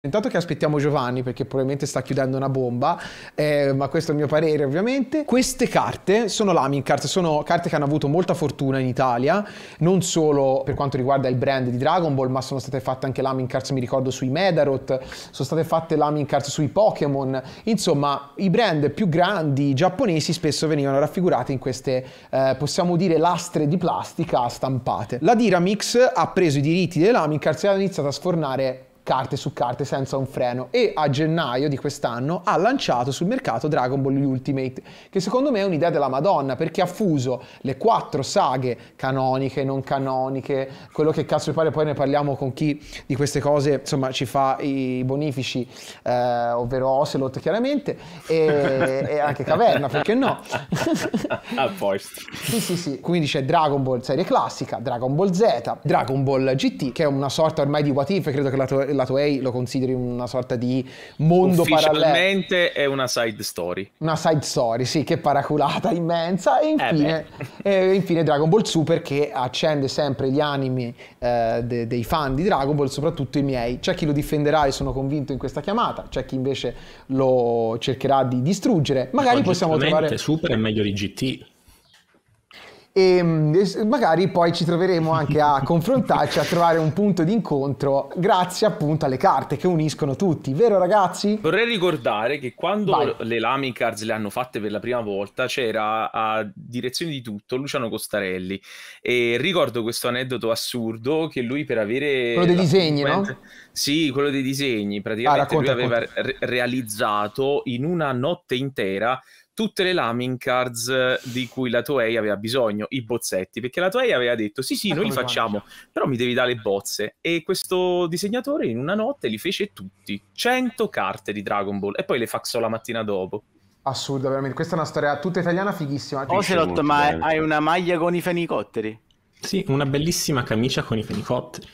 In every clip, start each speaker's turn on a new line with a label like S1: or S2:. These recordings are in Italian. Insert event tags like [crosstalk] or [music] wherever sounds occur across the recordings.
S1: Intanto che aspettiamo Giovanni perché probabilmente sta chiudendo una bomba, eh, ma questo è il mio parere ovviamente. Queste carte sono l'Amin Cards, sono carte che hanno avuto molta fortuna in Italia, non solo per quanto riguarda il brand di Dragon Ball, ma sono state fatte anche l'Amin Cards, mi ricordo, sui Medaroth, sono state fatte l'Amin Cards sui Pokémon, insomma i brand più grandi giapponesi spesso venivano raffigurati in queste, eh, possiamo dire, lastre di plastica stampate. La Diramix ha preso i diritti delle Lamin Cards e ha iniziato a sfornare carte su carte senza un freno e a gennaio di quest'anno ha lanciato sul mercato Dragon Ball Ultimate, che secondo me è un'idea della Madonna perché ha fuso le quattro saghe canoniche, non canoniche, quello che cazzo mi pare, poi ne parliamo con chi di queste cose insomma ci fa i bonifici, eh, ovvero Ocelot chiaramente e, e anche Caverna, perché
S2: no? [laughs] a posto.
S1: Sì, sì, sì. Quindi c'è Dragon Ball serie classica, Dragon Ball Z, Dragon Ball GT, che è una sorta ormai di what if, credo che la, to- lato A lo consideri una sorta di mondo parallelo.
S2: Ufficialmente è una side story.
S1: Una side story, sì, che paraculata immensa. E eh infine, eh e infine Dragon Ball Super che accende sempre gli animi eh, de- dei fan di Dragon Ball, soprattutto i miei. C'è chi lo difenderà e sono convinto in questa chiamata, c'è chi invece lo cercherà di distruggere. Magari possiamo trovare...
S3: Super è meglio di GT
S1: e mm, magari poi ci troveremo anche a confrontarci, a trovare un punto di incontro grazie appunto alle carte che uniscono tutti, vero ragazzi?
S2: Vorrei ricordare che quando Vai. le Lamy Cards le hanno fatte per la prima volta c'era a direzione di tutto Luciano Costarelli e ricordo questo aneddoto assurdo che lui per avere... Quello dei disegni, no? Sì, quello dei disegni, ah, praticamente ah, racconta, lui aveva re- realizzato in una notte intera tutte le laming cards eh, di cui la Toei aveva bisogno, i bozzetti, perché la Toei aveva detto sì sì, noi li facciamo, faccio? Diciamo. però mi devi dare le bozze. E questo disegnatore in una notte li fece tutti, 100 carte di Dragon Ball, e poi le faxò la mattina dopo.
S1: Assurdo, veramente. Questa è una storia tutta italiana, fighissima. Ocelot, ma bello. hai
S4: una maglia con i fenicotteri?
S3: Sì, una bellissima camicia con i fenicotteri.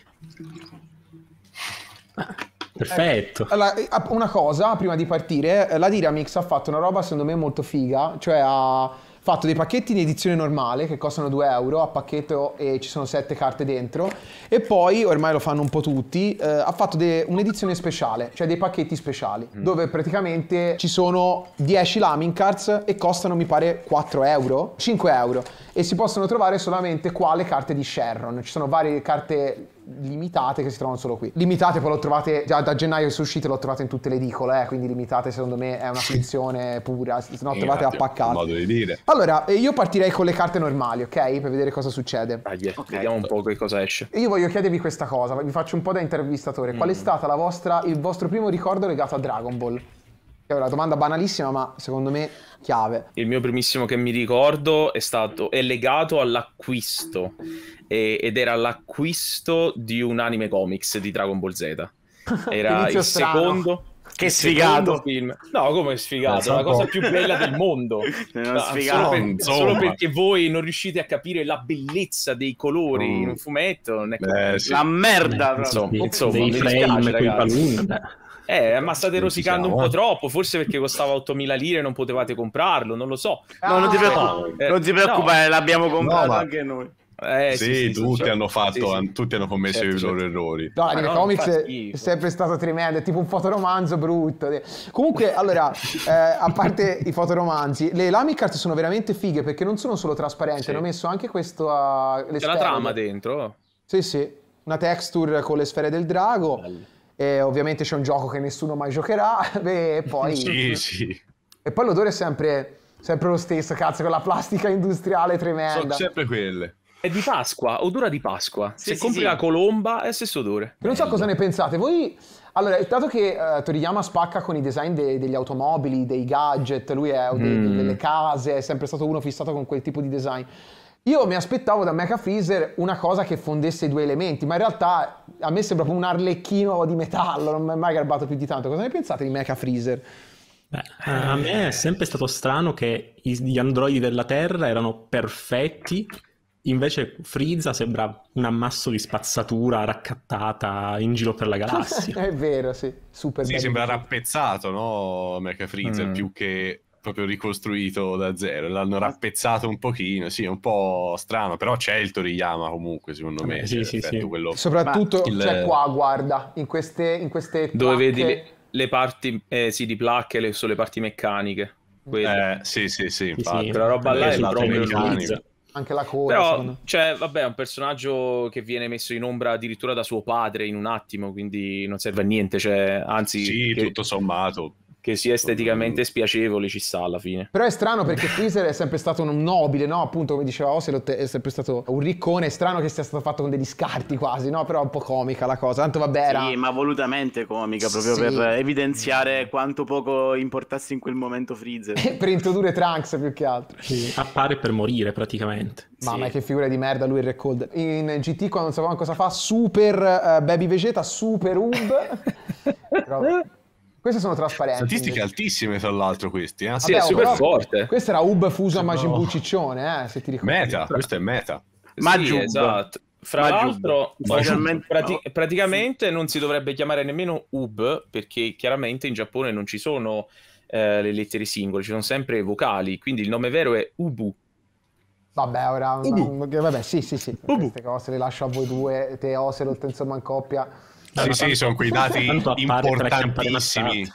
S3: Ah. Perfetto.
S4: Eh,
S1: la, eh, una cosa, prima di partire, eh, la Diramix ha fatto una roba secondo me molto figa, cioè ha fatto dei pacchetti in edizione normale che costano 2 euro a pacchetto e ci sono 7 carte dentro e poi, ormai lo fanno un po' tutti, eh, ha fatto de- un'edizione speciale, cioè dei pacchetti speciali, mm. dove praticamente ci sono 10 Lamin cards e costano mi pare 4 euro, 5 euro e si possono trovare solamente qua le carte di Sherron. Ci sono varie carte limitate che si trovano solo qui. Limitate poi lo trovate già da gennaio su uscite, l'ho trovate in tutte le edicole, eh, quindi limitate secondo me è una finzione pura, se no trovate appaccate.
S2: Modo di dire.
S1: Allora, eh, io partirei con le carte normali, ok? Per vedere cosa succede. Ah, yeah.
S2: okay. Vediamo un po' che cosa esce.
S1: Io voglio chiedervi questa cosa, vi faccio un po' da intervistatore. Mm. Qual è mm. stato vostra, il vostro primo ricordo legato a Dragon Ball? È una domanda banalissima, ma secondo me chiave.
S2: Il mio primissimo che mi ricordo è stato è legato all'acquisto e, ed era l'acquisto di un anime comics di Dragon Ball Z.
S3: [laughs] Era il
S2: strano. secondo che sfigato film. No, come sfigato, la cosa più bella del mondo. [laughs] No, ah, solo, per, solo, perché voi non riuscite a capire la bellezza dei colori mm. in un fumetto, non è Beh, sì. la merda, insomma, insomma, dei mi dispiace, [laughs] Eh, ma state rosicando un po' eh. troppo, forse perché costava 8.000 lire e non potevate comprarlo, non lo
S1: so. No, non ti preoccupare, no, eh, eh preoccupare no. l'abbiamo eh, comprato ma... anche noi. Eh, sì, sì, sì, tutti certo.
S5: hanno fatto, sì, tutti hanno commesso certo, i loro certo. errori. No, ah, Anime Comics è
S1: sempre stato tremendo, è tipo un fotoromanzo brutto. Comunque, allora, [laughs] eh, a parte i fotoromanzi, le Lamy Card sono veramente fighe perché non sono solo trasparenti, hanno messo anche questo uh, C'è la trama
S2: dentro.
S1: Sì, sì, una texture con le sfere del drago. Bello. E ovviamente c'è un gioco che nessuno mai giocherà. [laughs] e poi. sì, sì. E poi l'odore è sempre, sempre lo stesso, cazzo, con la plastica industriale tremenda. Sono sempre
S2: quelle. È di Pasqua, odora di Pasqua. Sì, se sì, compri sì. la
S1: colomba è lo stesso odore. Non so eh, cosa ne pensate. Voi, allora, dato che uh, Toriyama spacca con i design de- degli automobili, dei gadget, lui è mm. de- delle case, è sempre stato uno fissato con quel tipo di design. Io mi aspettavo da Mecha Freezer una cosa che fondesse i due elementi, ma in realtà a me sembra proprio un arlecchino di metallo, non mi è mai garbato più di tanto. Cosa ne pensate di Mecha Freezer?
S3: Beh, a me è sempre stato strano che gli androidi della Terra erano perfetti, invece Freeza sembra un ammasso di spazzatura raccattata in giro per la galassia.
S1: [laughs] è vero, sì, super. Sì, sembra
S5: raffezzato, no? Mecha Freezer mm. più che proprio ricostruito da zero, l'hanno ah. rappezzato un pochino, sì, è un po' strano, però c'è il Toriyama comunque,
S2: secondo
S1: me. Eh, cioè, sì, sì, sì. Quello... Soprattutto il... cioè qua, guarda, in queste... In queste
S2: Dove vedi le, le parti, eh, sì, di placche, le, sono parti meccaniche. Quelle. Eh, sì, sì, sì,
S1: infatti. Sì, Quella roba là eh, è esatto, proprio meccanica anche la coda. Però,
S2: cioè, vabbè, è un personaggio che viene messo in ombra addirittura da suo padre in un attimo, quindi non serve a niente. Cioè, anzi, sì, che... tutto sommato che sia esteticamente spiacevole ci sta alla fine.
S1: Però è strano perché [laughs] Freezer è sempre stato un nobile, no? Appunto, come diceva Ocelot, è sempre stato un riccone. È strano che sia stato fatto con degli scarti quasi, no? Però è un po' comica la cosa. Tanto vabbè. Era... Sì,
S4: ma volutamente comica, proprio sì. per evidenziare quanto poco importasse in quel momento Freezer. [laughs]
S1: per introdurre Trunks più che altro. Sì.
S3: Appare per morire praticamente. Mamma,
S1: sì. che figura di merda lui il Red In GT, quando non sapevamo cosa fa, super uh, Baby Vegeta, super Ub. Però... [laughs] Queste sono eh, trasparenti. Statistiche
S5: altissime, tra l'altro, questi. Eh? Sì, Vabbè, è oh, super però, forte.
S1: Questa era Ub fuso a Majin Buu eh, se ti ricordi. Meta,
S2: questo è meta. Ma sì, esatto. Fra Ma l'altro, prati- no. praticamente non si dovrebbe chiamare nemmeno Ub, perché chiaramente in Giappone non ci sono eh, le lettere singole, ci sono sempre vocali, quindi il nome vero è Ubu.
S1: Vabbè, ora... Ubu. Vabbè, sì, sì, sì. Ubu. Queste cose le lascio a voi due, te Oselot, insomma, in coppia sì, sì, sono quei dati
S5: importantissimi.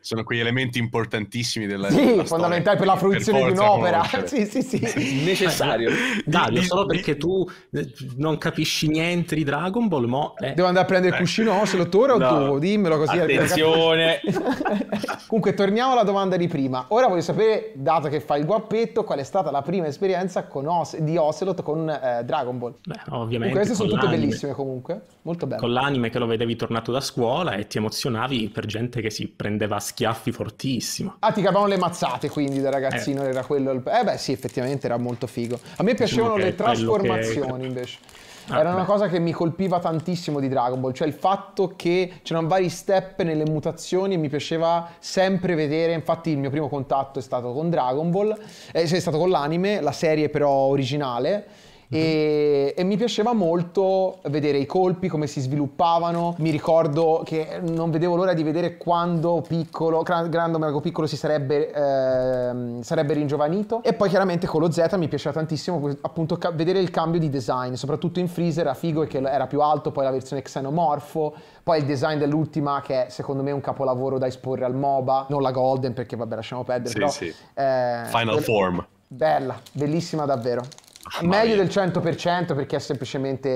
S5: Sono quegli elementi importantissimi della Sì,
S1: fondamentali per la fruizione per di un'opera. Sì, sì, sì. [laughs] Necessario.
S3: Dario, solo perché tu eh, non
S1: capisci niente di Dragon Ball, ma... Eh. Devo andare a prendere il eh. cuscino, oh, se lo o no. tu, dimmelo così. Eh, Attenzione! [laughs] Comunque, torniamo alla domanda di prima. Ora voglio sapere, dato che fai il guappetto, qual è stata la prima esperienza Os- di Ocelot con eh, Dragon Ball? Beh, ovviamente. Comunque, queste sono tutte l'anime. bellissime comunque, molto belle. Con
S3: l'anime che lo lo vedevi tornato da scuola e ti emozionavi per gente che si prendeva schiaffi fortissimo.
S1: Ah, ti cavavano le mazzate quindi da ragazzino, eh. era quello... Il... Eh beh sì, effettivamente era molto figo. A me diciamo piacevano diciamo le trasformazioni che... invece. Ah, era beh. una cosa che mi colpiva tantissimo di Dragon Ball, cioè il fatto che c'erano vari step nelle mutazioni e mi piaceva sempre vedere, infatti il mio primo contatto è stato con Dragon Ball, eh, cioè è stato con l'anime, la serie però originale, e, mhm. e, mi piaceva molto vedere i colpi, come si sviluppavano. Mi ricordo che non vedevo l'ora di vedere quando piccolo, Grando Mago Piccolo si sarebbe, eh, sarebbe, ringiovanito. E poi chiaramente con lo Z mi piaceva tantissimo appunto ca- vedere il cambio di design, soprattutto in Freezer era figo e che era più alto, poi la versione xenomorfo, poi il design dell'ultima che è secondo me un capolavoro da esporre al MOBA, non la Golden perché vabbè lasciamo perdere. Sì, però, sì. Eh, Final quella... Form. Bella, bellissima davvero. Cioè, meglio del 100% perché è semplicemente...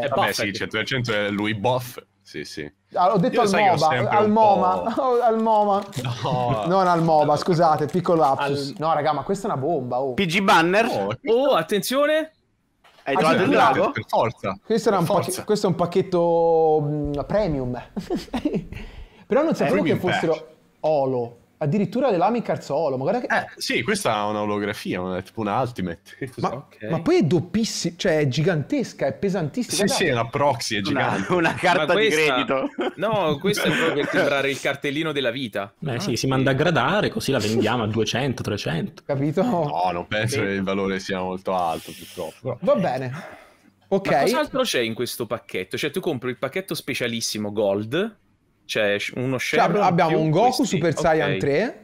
S1: eh, Vabbè eh, sì,
S5: il 100% è lui buff. Sì, sì.
S1: Allora, ah, ho detto al MOBA, al MoMA, [laughs] oh, al MoMA, no. non al MOBA, scusate, piccolo lapsus. Al... No raga, ma questa è una bomba, oh.
S2: PG Banner? Oh, oh attenzione! Hai ah, trovato il drago? Per forza.
S1: Questo, per forza. questo, è un pacchetto um, premium. [laughs] Però non sapevo che fossero patch. Olo. Addirittura dell'Ami Carzolo, ma guarda che... Eh,
S5: sì, questa ha un'olografia, è tipo una Ultimate. [laughs] Ma, okay. ma,
S1: poi è doppissima, cioè è gigantesca, è pesantissima. Sì, sì, è
S2: una proxy, è gigante. Una, una carta questa... di credito. [laughs] No, questo è proprio per timbrare il cartellino della vita.
S3: Beh ah, sì, si manda a gradare, così la vendiamo a 200, 300. Capito? Eh, no, non penso
S2: okay. che il valore sia molto alto, purtroppo.
S1: Va bene. Ok. Ma cos'altro
S2: c'è in questo pacchetto? Cioè tu compri il pacchetto specialissimo Gold c'è cioè, uno Shebra cioè, abbiamo un Goku questi. Super Saiyan okay. 3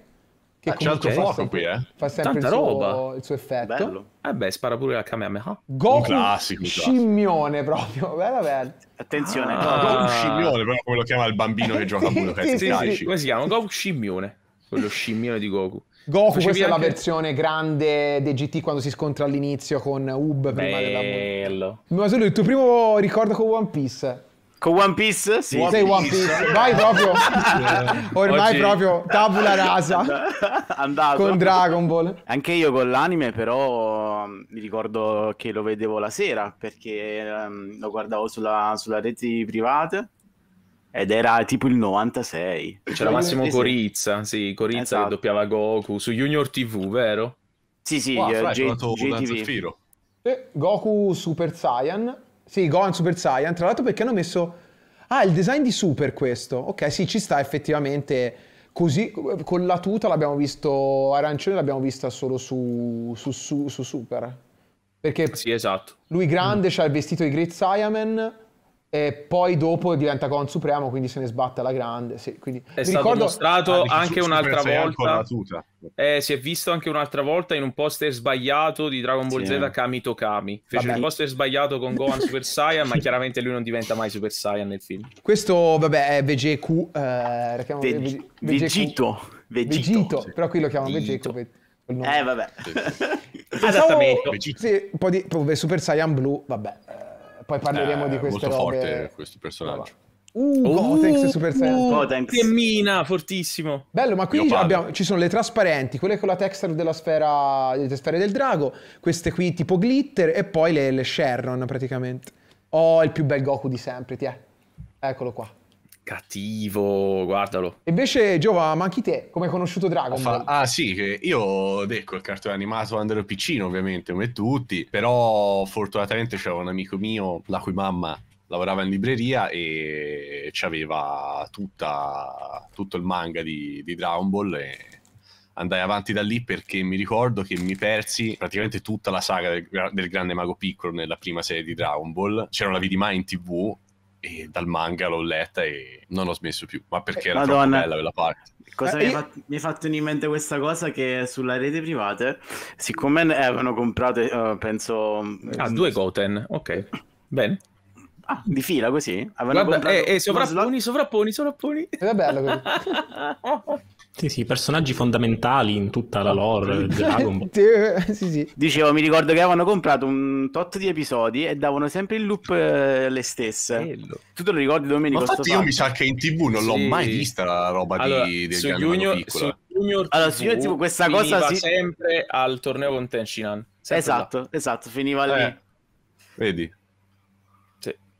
S2: che ah, c'è altro fuoco qui, eh. Fa sempre Tanta il suo, roba.
S1: il suo effetto. Bello.
S2: Eh beh, spara pure la Kamehameha. Goku classico,
S1: scimmione classico. proprio. Bella, [laughs] bella. Attenzione. Ah. Goku ah. scimmione, però come
S2: lo chiama il bambino che gioca a Budokai [laughs] sì, sì, sì, Come si chiama? Goku scimmione. Quello scimmione di Goku. Goku, Facevi questa anche... è la versione
S1: grande dei GT quando si scontra all'inizio con Ub prima
S4: Bello.
S1: della Ma solo il tuo primo ricordo con One Piece. Con One Piece? Sì. One Sei One Piece, vai proprio. Ormai Oggi... proprio tabula rasa. [laughs]
S4: Andato. Con Dragon
S1: Ball. Anche
S4: io con l'anime, però mm, mi ricordo che lo vedevo la sera perché um, lo guardavo sulla, sulla rete private. Ed era tipo il 96.
S2: C'era Massimo Corizza, sì, Corizza esatto. che doppiava Goku su Junior TV, vero? Sì, sì, wow, eh, G- GTV.
S1: Eh, Goku Super Saiyan sì, Gohan Super Saiyan, tra l'altro perché hanno messo... Ah, il design di Super questo. Ok, sì, ci sta effettivamente così con la tuta l'abbiamo visto arancione l'abbiamo vista solo su, su, su, su Super
S2: perché sì, esatto.
S1: lui grande mm. ha il vestito di Great Saiyaman e poi dopo diventa con Supremo, quindi se ne sbatte la grande. Sì, quindi... È Mi stato ricordo... Ah, anche un'altra volta.
S2: Eh, si è visto anche un'altra volta in un poster sbagliato di Dragon Ball sì. Z Kami Tokami. Fece vabbè. il poster sbagliato con Gohan [laughs] Super Saiyan, ma chiaramente lui non diventa mai Super Saiyan nel film.
S1: Questo, vabbè, è VGQ. Eh, Ve- VG... Vegito. Vegito. Vegito. Sì. Però qui lo chiamano Vegito. Vegito. Eh, vabbè. Pensavo... Adattamento. Sì, un po' di Super Saiyan Blu, vabbè. Eh, poi parleremo eh, di queste molto robe. forte
S2: questo personaggio.
S1: Uh, uh, Gotenks Super Saiyan. Uh, uh Che
S2: mina, fortissimo. Bello, ma qui abbiamo,
S1: ci sono le trasparenti, quelle con la texture della sfera, delle sfere del drago, queste qui tipo glitter e poi le, le Sharon praticamente. Oh, il più bel Goku di sempre, ti è. Eccolo qua
S2: cattivo,
S5: guardalo.
S1: Invece Giova, ma anche te, come hai conosciuto Dragon Ball?
S5: Ah sì, io ecco il cartone animato quando ero piccino ovviamente, come tutti, però fortunatamente c'era un amico mio la cui mamma lavorava in libreria e ci aveva tutta, tutto il manga di, di Dragon Ball e andai avanti da lì perché mi ricordo che mi persi praticamente tutta la saga del, del grande mago piccolo nella prima serie di Dragon Ball. C'era la vidi mai in tv e dal manga l'ho letta e non ho smesso più, ma perché era Madonna.
S4: bella quella parte. Cosa eh, mi, hai fatto, mi hai fatto in mente questa cosa che sulla rete private, siccome ne avevano comprato, uh, eh, penso... Ah, eh, due Goten, ok, bene. Ah, di fila così? Avevano Vabbè, comprato... E, eh, e eh, sovrapponi,
S2: sovrapponi, sovrapponi. Era bello.
S3: [laughs] [laughs] Sì, sì, personaggi fondamentali in tutta la lore Dragon Ball. [laughs]
S1: Eh, sì, sì.
S4: Dicevo, mi ricordo che avevano comprato un tot di episodi e davano sempre in loop eh, le stesse. Bello. Tu te lo ricordi Domenico? Ma infatti io fatto?
S5: mi sa che in tv
S4: non sì. l'ho mai vista
S5: la roba allora, di, del su Junior, eh. su Junior allora, su Junior TV questa cosa si...
S2: sempre al
S4: torneo con Tenshinhan. Esatto, là. esatto, esatto finiva eh. lì. Vedi?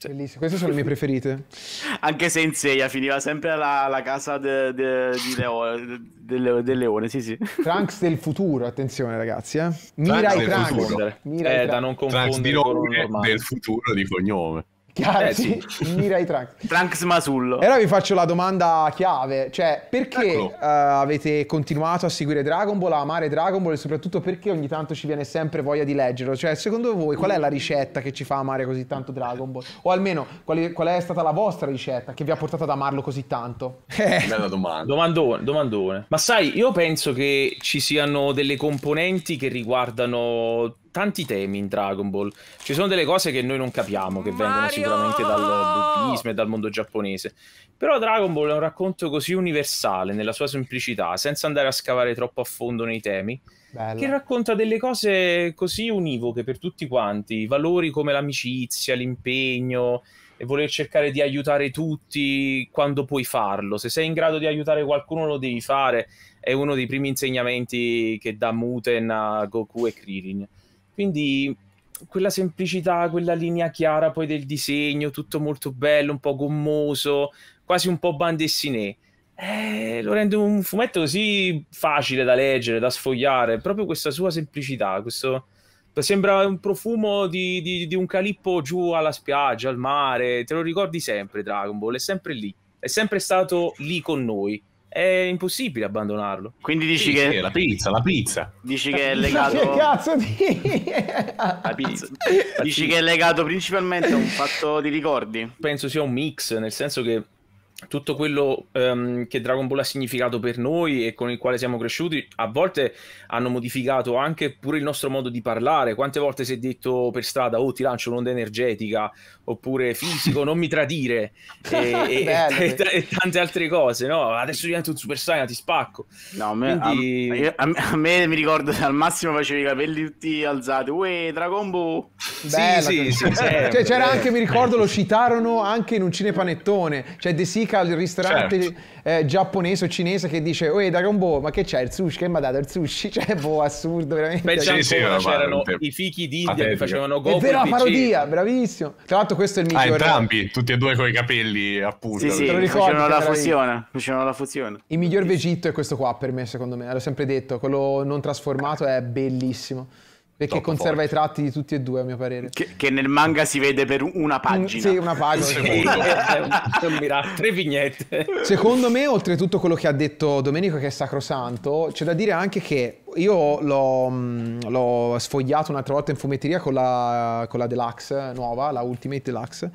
S1: Bellissime, queste sono le mie preferite.
S4: [laughs] Anche se in seia finiva sempre la, la casa de, de, di Leone, del de Leone, sì sì.
S1: Trunks del futuro, attenzione ragazzi. Eh. Mira Trunks i Trunks. Mira eh, Trunks. da non
S5: confondere Trunks di nome, con del futuro di
S4: cognome. Chiaro, eh, sì.
S1: i Trunks. Trunks Masullo. E ora vi faccio la domanda chiave, cioè perché uh, avete continuato a seguire Dragon Ball, a amare Dragon Ball e soprattutto perché ogni tanto ci viene sempre voglia di leggerlo? Cioè secondo voi qual è la ricetta che ci fa amare così tanto Dragon Ball? O almeno qual è, qual è stata la vostra ricetta che vi ha portato ad amarlo così tanto? Bella
S2: [laughs] domanda. Domandone, domandone. Ma sai, io penso che ci siano delle componenti che riguardano tanti temi in Dragon Ball. Ci sono delle cose che noi non capiamo, che vengono sicuramente dal buddismo e dal mondo giapponese. Però Dragon Ball è un racconto così universale nella sua semplicità, senza andare a scavare troppo a fondo nei temi, Bello. che racconta delle cose così univoche per tutti quanti, valori come l'amicizia, l'impegno e voler cercare di aiutare tutti quando puoi farlo. Se sei in grado di aiutare qualcuno lo devi fare, è uno dei primi insegnamenti che dà Muten a Goku e Krillin quindi quella semplicità, quella linea chiara poi del disegno, tutto molto bello, un po' gommoso, quasi un po' bandessiné. Eh, lo rende un fumetto così facile da leggere, da sfogliare, proprio questa sua semplicità, questo... Sembra un profumo di, di, di un calippo giù alla spiaggia, al mare, te lo ricordi sempre Dragon Ball, è sempre lì, è sempre stato lì con
S4: noi è impossibile abbandonarlo. Quindi dici sì, che... la pizza, la pizza. Dici che è legato... Che
S1: cazzo di... [laughs]
S4: la pizza. Dici che è legato principalmente a un fatto di ricordi?
S2: Penso sia un mix, nel senso che tutto quello um, che Dragon Ball ha significato per noi e con il quale siamo cresciuti, a volte hanno modificato anche pure il nostro modo di parlare. Quante volte si è detto per strada, oh ti lancio un'onda energetica, oppure fisico, non mi tradire, [laughs] e, e, e, e, tante altre cose, no?
S4: Adesso divento un super saiyan, ti spacco. No, a me, Quindi... a, io, a, me, a me, mi ricordo, al massimo facevi i capelli tutti alzati, uè, Dragon Ball! Bella, sì, sì, sì, cioè, c'era eh, anche, mi eh.
S1: ricordo, lo citarono anche in un cinepanettone, cioè The Sick mica il ristorante certo. eh, giapponese o cinese che dice Oi Dragon Ball, ma che c'è il sushi? Che mi ha dato il sushi? [laughs] Cioè, boh, assurdo, veramente. Beh,
S2: sì, sì, c'erano i fichi d'India che facevano Goku È vero, la parodia,
S1: bravissimo. Tra l'altro questo è il migliore. Ah,
S5: entrambi, tutti e due con i capelli appunto. Sì, sì, facevano la fusione, facevano la
S4: fusione.
S1: Il miglior Vegito è questo qua per me, secondo me, l'ho sempre detto, quello non trasformato è bellissimo. Perché conserva forte. i tratti di tutti e due, a mio parere.
S4: Che, che nel manga si vede per una
S1: mm, pagina. sì, una pagina. Sì. [laughs] un, un miracolo. Tre vignette. Secondo me, oltretutto quello che ha detto Domenico, che è sacrosanto, c'è da dire anche che io l'ho, mm, l'ho sfogliato un'altra volta in fumetteria con la, con la Deluxe nuova, la Ultimate Deluxe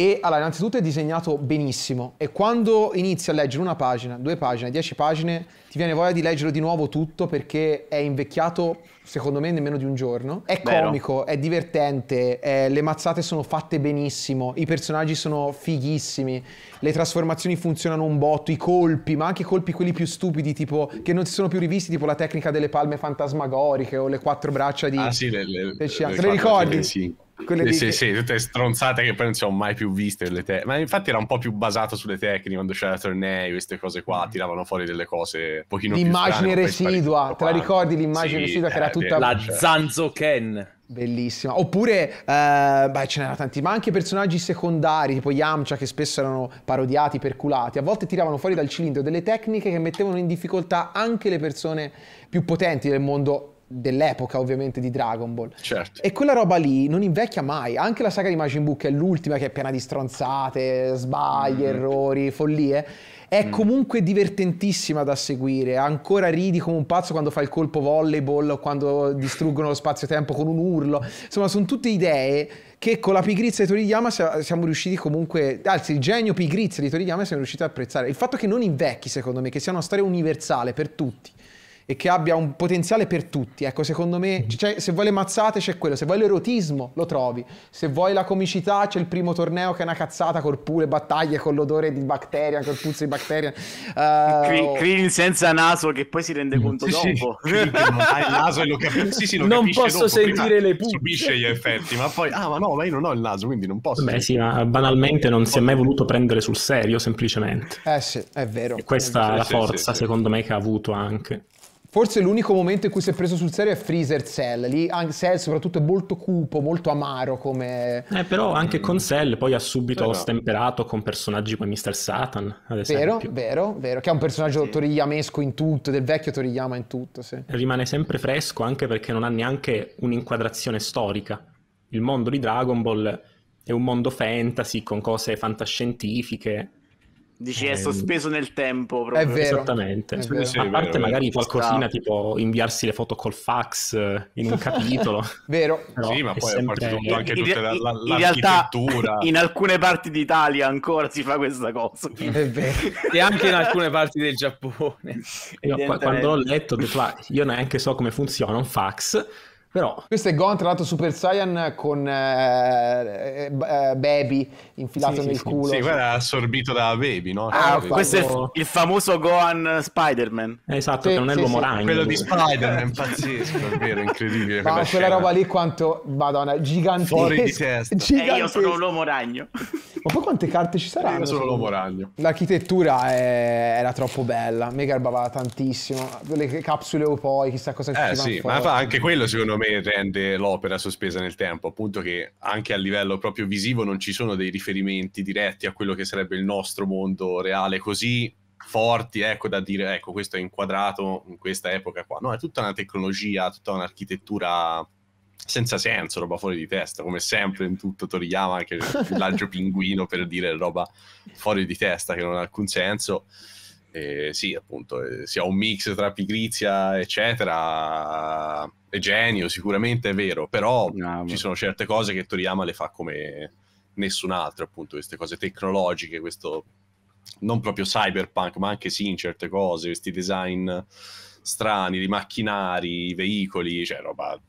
S1: e allora, innanzitutto è disegnato benissimo e quando inizi a leggere una pagina, due pagine, dieci pagine, ti viene voglia di leggere di nuovo tutto perché è invecchiato, secondo me, nemmeno di un giorno. È Vero. comico, è divertente, è... le mazzate sono fatte benissimo, i personaggi sono fighissimi, le trasformazioni funzionano un botto, i colpi, ma anche i colpi quelli più stupidi, tipo che non si sono più rivisti, tipo la tecnica delle palme fantasmagoriche o le quattro braccia di... Ah sì, le, le, le, le ricordi? Sì. Quelle sì, di...
S5: sì, sì, tutte stronzate che poi non si sono mai più viste. Te... Ma infatti era un po' più basato sulle tecniche quando c'era tornei, queste cose qua, mm. tiravano fuori delle cose un pochino l'immagine più strane, residua, te la ricordi l'immagine sì, residua che era eh,
S1: tutta... La cioè Zanzoken. Bellissima. Oppure, eh, beh, ce n'erano tanti, ma anche personaggi secondari, tipo Yamcha, che spesso erano parodiati, perculati. A volte tiravano fuori dal cilindro delle tecniche che mettevano in difficoltà anche le persone più potenti del mondo dell'epoca ovviamente di Dragon Ball. Certo. E quella roba lì non invecchia mai. Anche la saga di Majin Buu, che è l'ultima, che è piena di stronzate, sbagli, mm. errori, follie, è mm. comunque divertentissima da seguire. Ancora ridi come un pazzo quando fa il colpo volleyball, quando distruggono lo spazio-tempo con un urlo. Insomma, sono tutte idee che con la pigrizia di Toriyama siamo riusciti comunque, anzi il genio pigrizia di Toriyama siamo riusciti ad apprezzare. Il fatto che non invecchi, secondo me, che sia una storia universale per tutti e che abbia un potenziale per tutti. Ecco, secondo me, mm-hmm. cioè, se vuoi le mazzate c'è quello, se vuoi l'erotismo lo trovi, se vuoi la comicità c'è il primo torneo che è una cazzata col pure battaglie con l'odore di Bacterian, col puzzo di Bacterian. Uh, eh, Krill
S4: oh. senza naso che poi si rende mm-hmm. conto sì, dopo. Sì, non ha il naso e lo capisce. Sì, sì, lo non posso dopo, sentire
S5: le puzze. Subisce gli effetti, ma poi, ah ma no, ma io non ho il naso, quindi non posso.
S3: Beh sì, ma banalmente non si è mai voluto prendere sul serio, semplicemente.
S1: Eh sì, è vero. E questa è la forza,
S3: secondo me, che ha avuto anche.
S1: Forse l'unico momento in cui si è preso sul serio è Freezer Cell, lì anche Cell soprattutto è molto cupo, molto amaro come... Eh però anche mm. con
S3: Cell poi ha subito però... stemperato con personaggi come Mr. Satan, ad esempio.
S1: Vero, vero, vero, che è un personaggio sì. toriyamesco in tutto, del vecchio Toriyama in tutto, sì.
S3: Rimane sempre fresco anche perché non ha neanche un'inquadrazione storica. Il mondo di Dragon Ball è un mondo fantasy con cose fantascientifiche,
S4: Dici è ehm, sospeso nel tempo proprio.
S1: È
S3: vero. Esattamente. È vero. A parte magari qualcosina tipo inviarsi le foto col fax
S1: eh, in un [laughs] capitolo. vero. Però sì, ma poi sempre... è partito anche tutta la, la, in realtà, in
S4: alcune parti d'Italia ancora si fa questa cosa. [laughs] È vero. e anche in alcune
S1: parti del Giappone. Io, quando ho
S3: letto, ho detto, ah, io neanche so come funziona un fax
S1: però. Questo è Gon, tra l'altro Super Saiyan con eh, eh, eh Baby infilato sì, nel sì, culo. Sì, quello
S5: era assorbito da Baby, no? Ah, ah, questo è
S1: il, famoso Gohan Spider-Man. esatto, sì, che non è l'uomo ragno. Quello di Spider-Man,
S5: pazzesco, è vero,
S4: incredibile. Ma quella, quella roba lì
S1: quanto, madonna, gigantesca. Fuori di testa. [laughs] Gigantesco. Eh, io sono l'uomo ragno. Ma poi quante carte ci saranno? Io sono l'uomo ragno. L'architettura è... era troppo bella, me garbava tantissimo. Le capsule o poi, chissà cosa ci Eh sì, fuori. ma anche
S5: quello secondo me me rende l'opera sospesa nel tempo, appunto che anche a livello proprio visivo non ci sono dei riferimenti diretti a quello che sarebbe il nostro mondo reale così forti, ecco, da dire, ecco, questo è inquadrato in questa epoca qua. No, è tutta una tecnologia, tutta un'architettura senza senso, roba fuori di testa, come sempre in tutto Toriyama, anche il villaggio [laughs] pinguino per dire roba fuori di testa che non ha alcun senso. Eh, sì, appunto, eh, sia un mix tra pigrizia, eccetera, è genio, sicuramente è vero, però no, ci sono certe cose che Toriyama le fa come nessun altro, appunto, queste cose tecnologiche, questo non proprio cyberpunk, ma anche sì in certe cose, questi design strani, i macchinari, i veicoli, cioè roba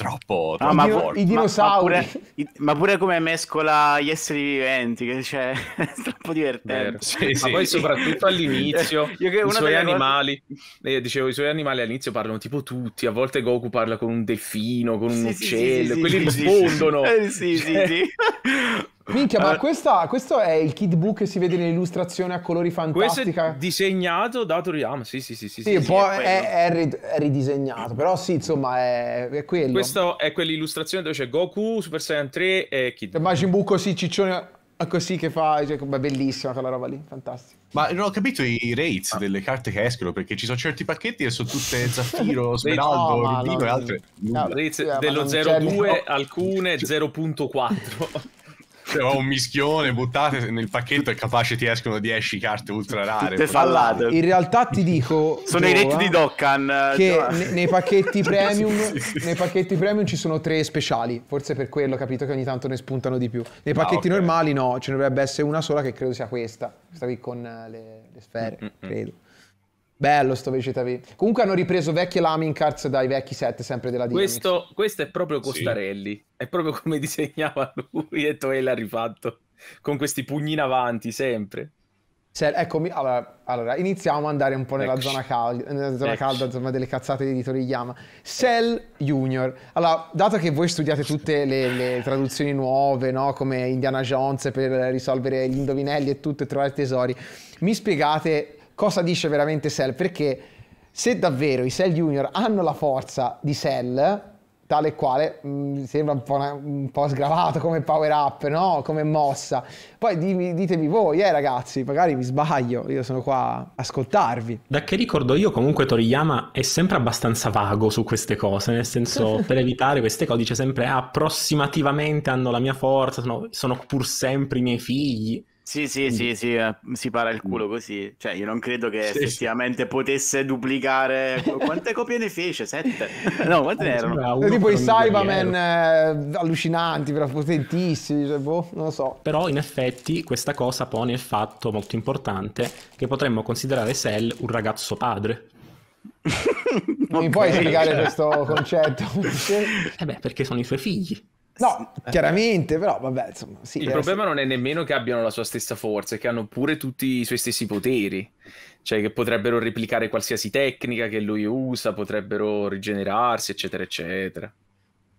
S5: troppo, troppo ah, ma vor- i
S4: dinosauri ma, ma, pure, i, ma, pure, come mescola gli esseri viventi che cioè, [laughs] è troppo divertente sì, sì. ma poi soprattutto all'inizio [laughs] i suoi animali
S2: volte... eh, dicevo i suoi animali all'inizio parlano tipo tutti a volte Goku parla con un delfino con un sì, uccello quelli rispondono eh,
S4: sì, cioè... sì sì
S1: [laughs] Minchia, ma eh. questa, questo è il kid book che si vede nell'illustrazione a colori fantastica.
S2: Questo è disegnato da Toriyama, sì, sì, sì. Sì, sì, sì poi è, è,
S1: è, è, ridisegnato, però sì, insomma, è, è quello. Questa
S2: è quell'illustrazione dove c'è Goku, Super Saiyan 3 e Kid Book. Majin Buu
S1: così, ciccione così che fa, cioè, bellissima quella roba lì, fantastica.
S2: Ma non ho capito i rates
S5: delle carte che escono, perché ci sono certi pacchetti che sono tutte [laughs] zaffiro, smeraldo, no, rubino no, e altre.
S2: No, rates dello 0,2 alcune 0,4. [laughs]
S5: cioè, un mischione, buttate nel pacchetto e capace ti escono 10 carte ultra rare. Tutte fallate.
S1: In realtà ti dico... Sono Giova, i reti di
S4: Dokkan. Che ne, nei, pacchetti [laughs] premium, sì,
S1: sì, sì. nei pacchetti premium ci sono tre speciali, forse per quello capito che ogni tanto ne spuntano di più. Nei ah, pacchetti ah, okay. normali no, ce ne dovrebbe essere una sola che credo sia questa, questa qui con eh, le, le sfere, mm -mm. mm. credo. Bello sto Vegeta V. Comunque hanno ripreso vecchie Lamin Cards dai vecchi set sempre della Disney. Questo,
S2: questo è proprio Costarelli. Sì. È proprio come [laughs] disegnava lui e Toei l'ha rifatto. Con questi pugni in avanti sempre.
S1: Se, ecco, allora, allora, iniziamo a andare un po' nella Eccoci. zona, cal- nella zona ecco. calda, insomma, delle cazzate di Toriyama. Cell Junior. Allora, dato che voi studiate tutte le, le traduzioni nuove, no? come Indiana Jones per risolvere gli indovinelli e tutto e trovare tesori, mi spiegate cosa dice veramente Cell, perché se davvero i Cell Junior hanno la forza di Cell, tale e quale, mh, mm, sembra un po', una, un po', sgravato come power up, no? Come mossa. Poi dimmi, ditemi voi, eh ragazzi, magari mi sbaglio, io sono qua a ascoltarvi.
S3: Da che ricordo io comunque Toriyama è sempre abbastanza vago su queste cose, nel senso [laughs] per evitare queste cose dice sempre ah, approssimativamente hanno la mia forza, sono, sono pur sempre i miei figli
S4: sì, sì, sì, sì, eh, si para il culo così. Cioè, io non credo che sì, effettivamente sì. potesse duplicare. [laughs] Quante copie ne fece? Sette? [laughs] No, quante ne eh, erano? Tipo i Cybermen
S1: eh, allucinanti, però potentissimi, cioè, boh, non lo so.
S3: Però in effetti questa cosa pone il fatto molto importante che potremmo considerare Cell un ragazzo padre. non mi puoi spiegare cioè. questo concetto? [laughs] eh beh, perché sono i suoi figli. No, eh. chiaramente, però vabbè, insomma, sì, Il problema
S2: sì. non è nemmeno che abbiano la sua stessa forza, è che hanno pure tutti i suoi stessi poteri. Cioè che potrebbero replicare qualsiasi tecnica che lui usa, potrebbero rigenerarsi, eccetera, eccetera.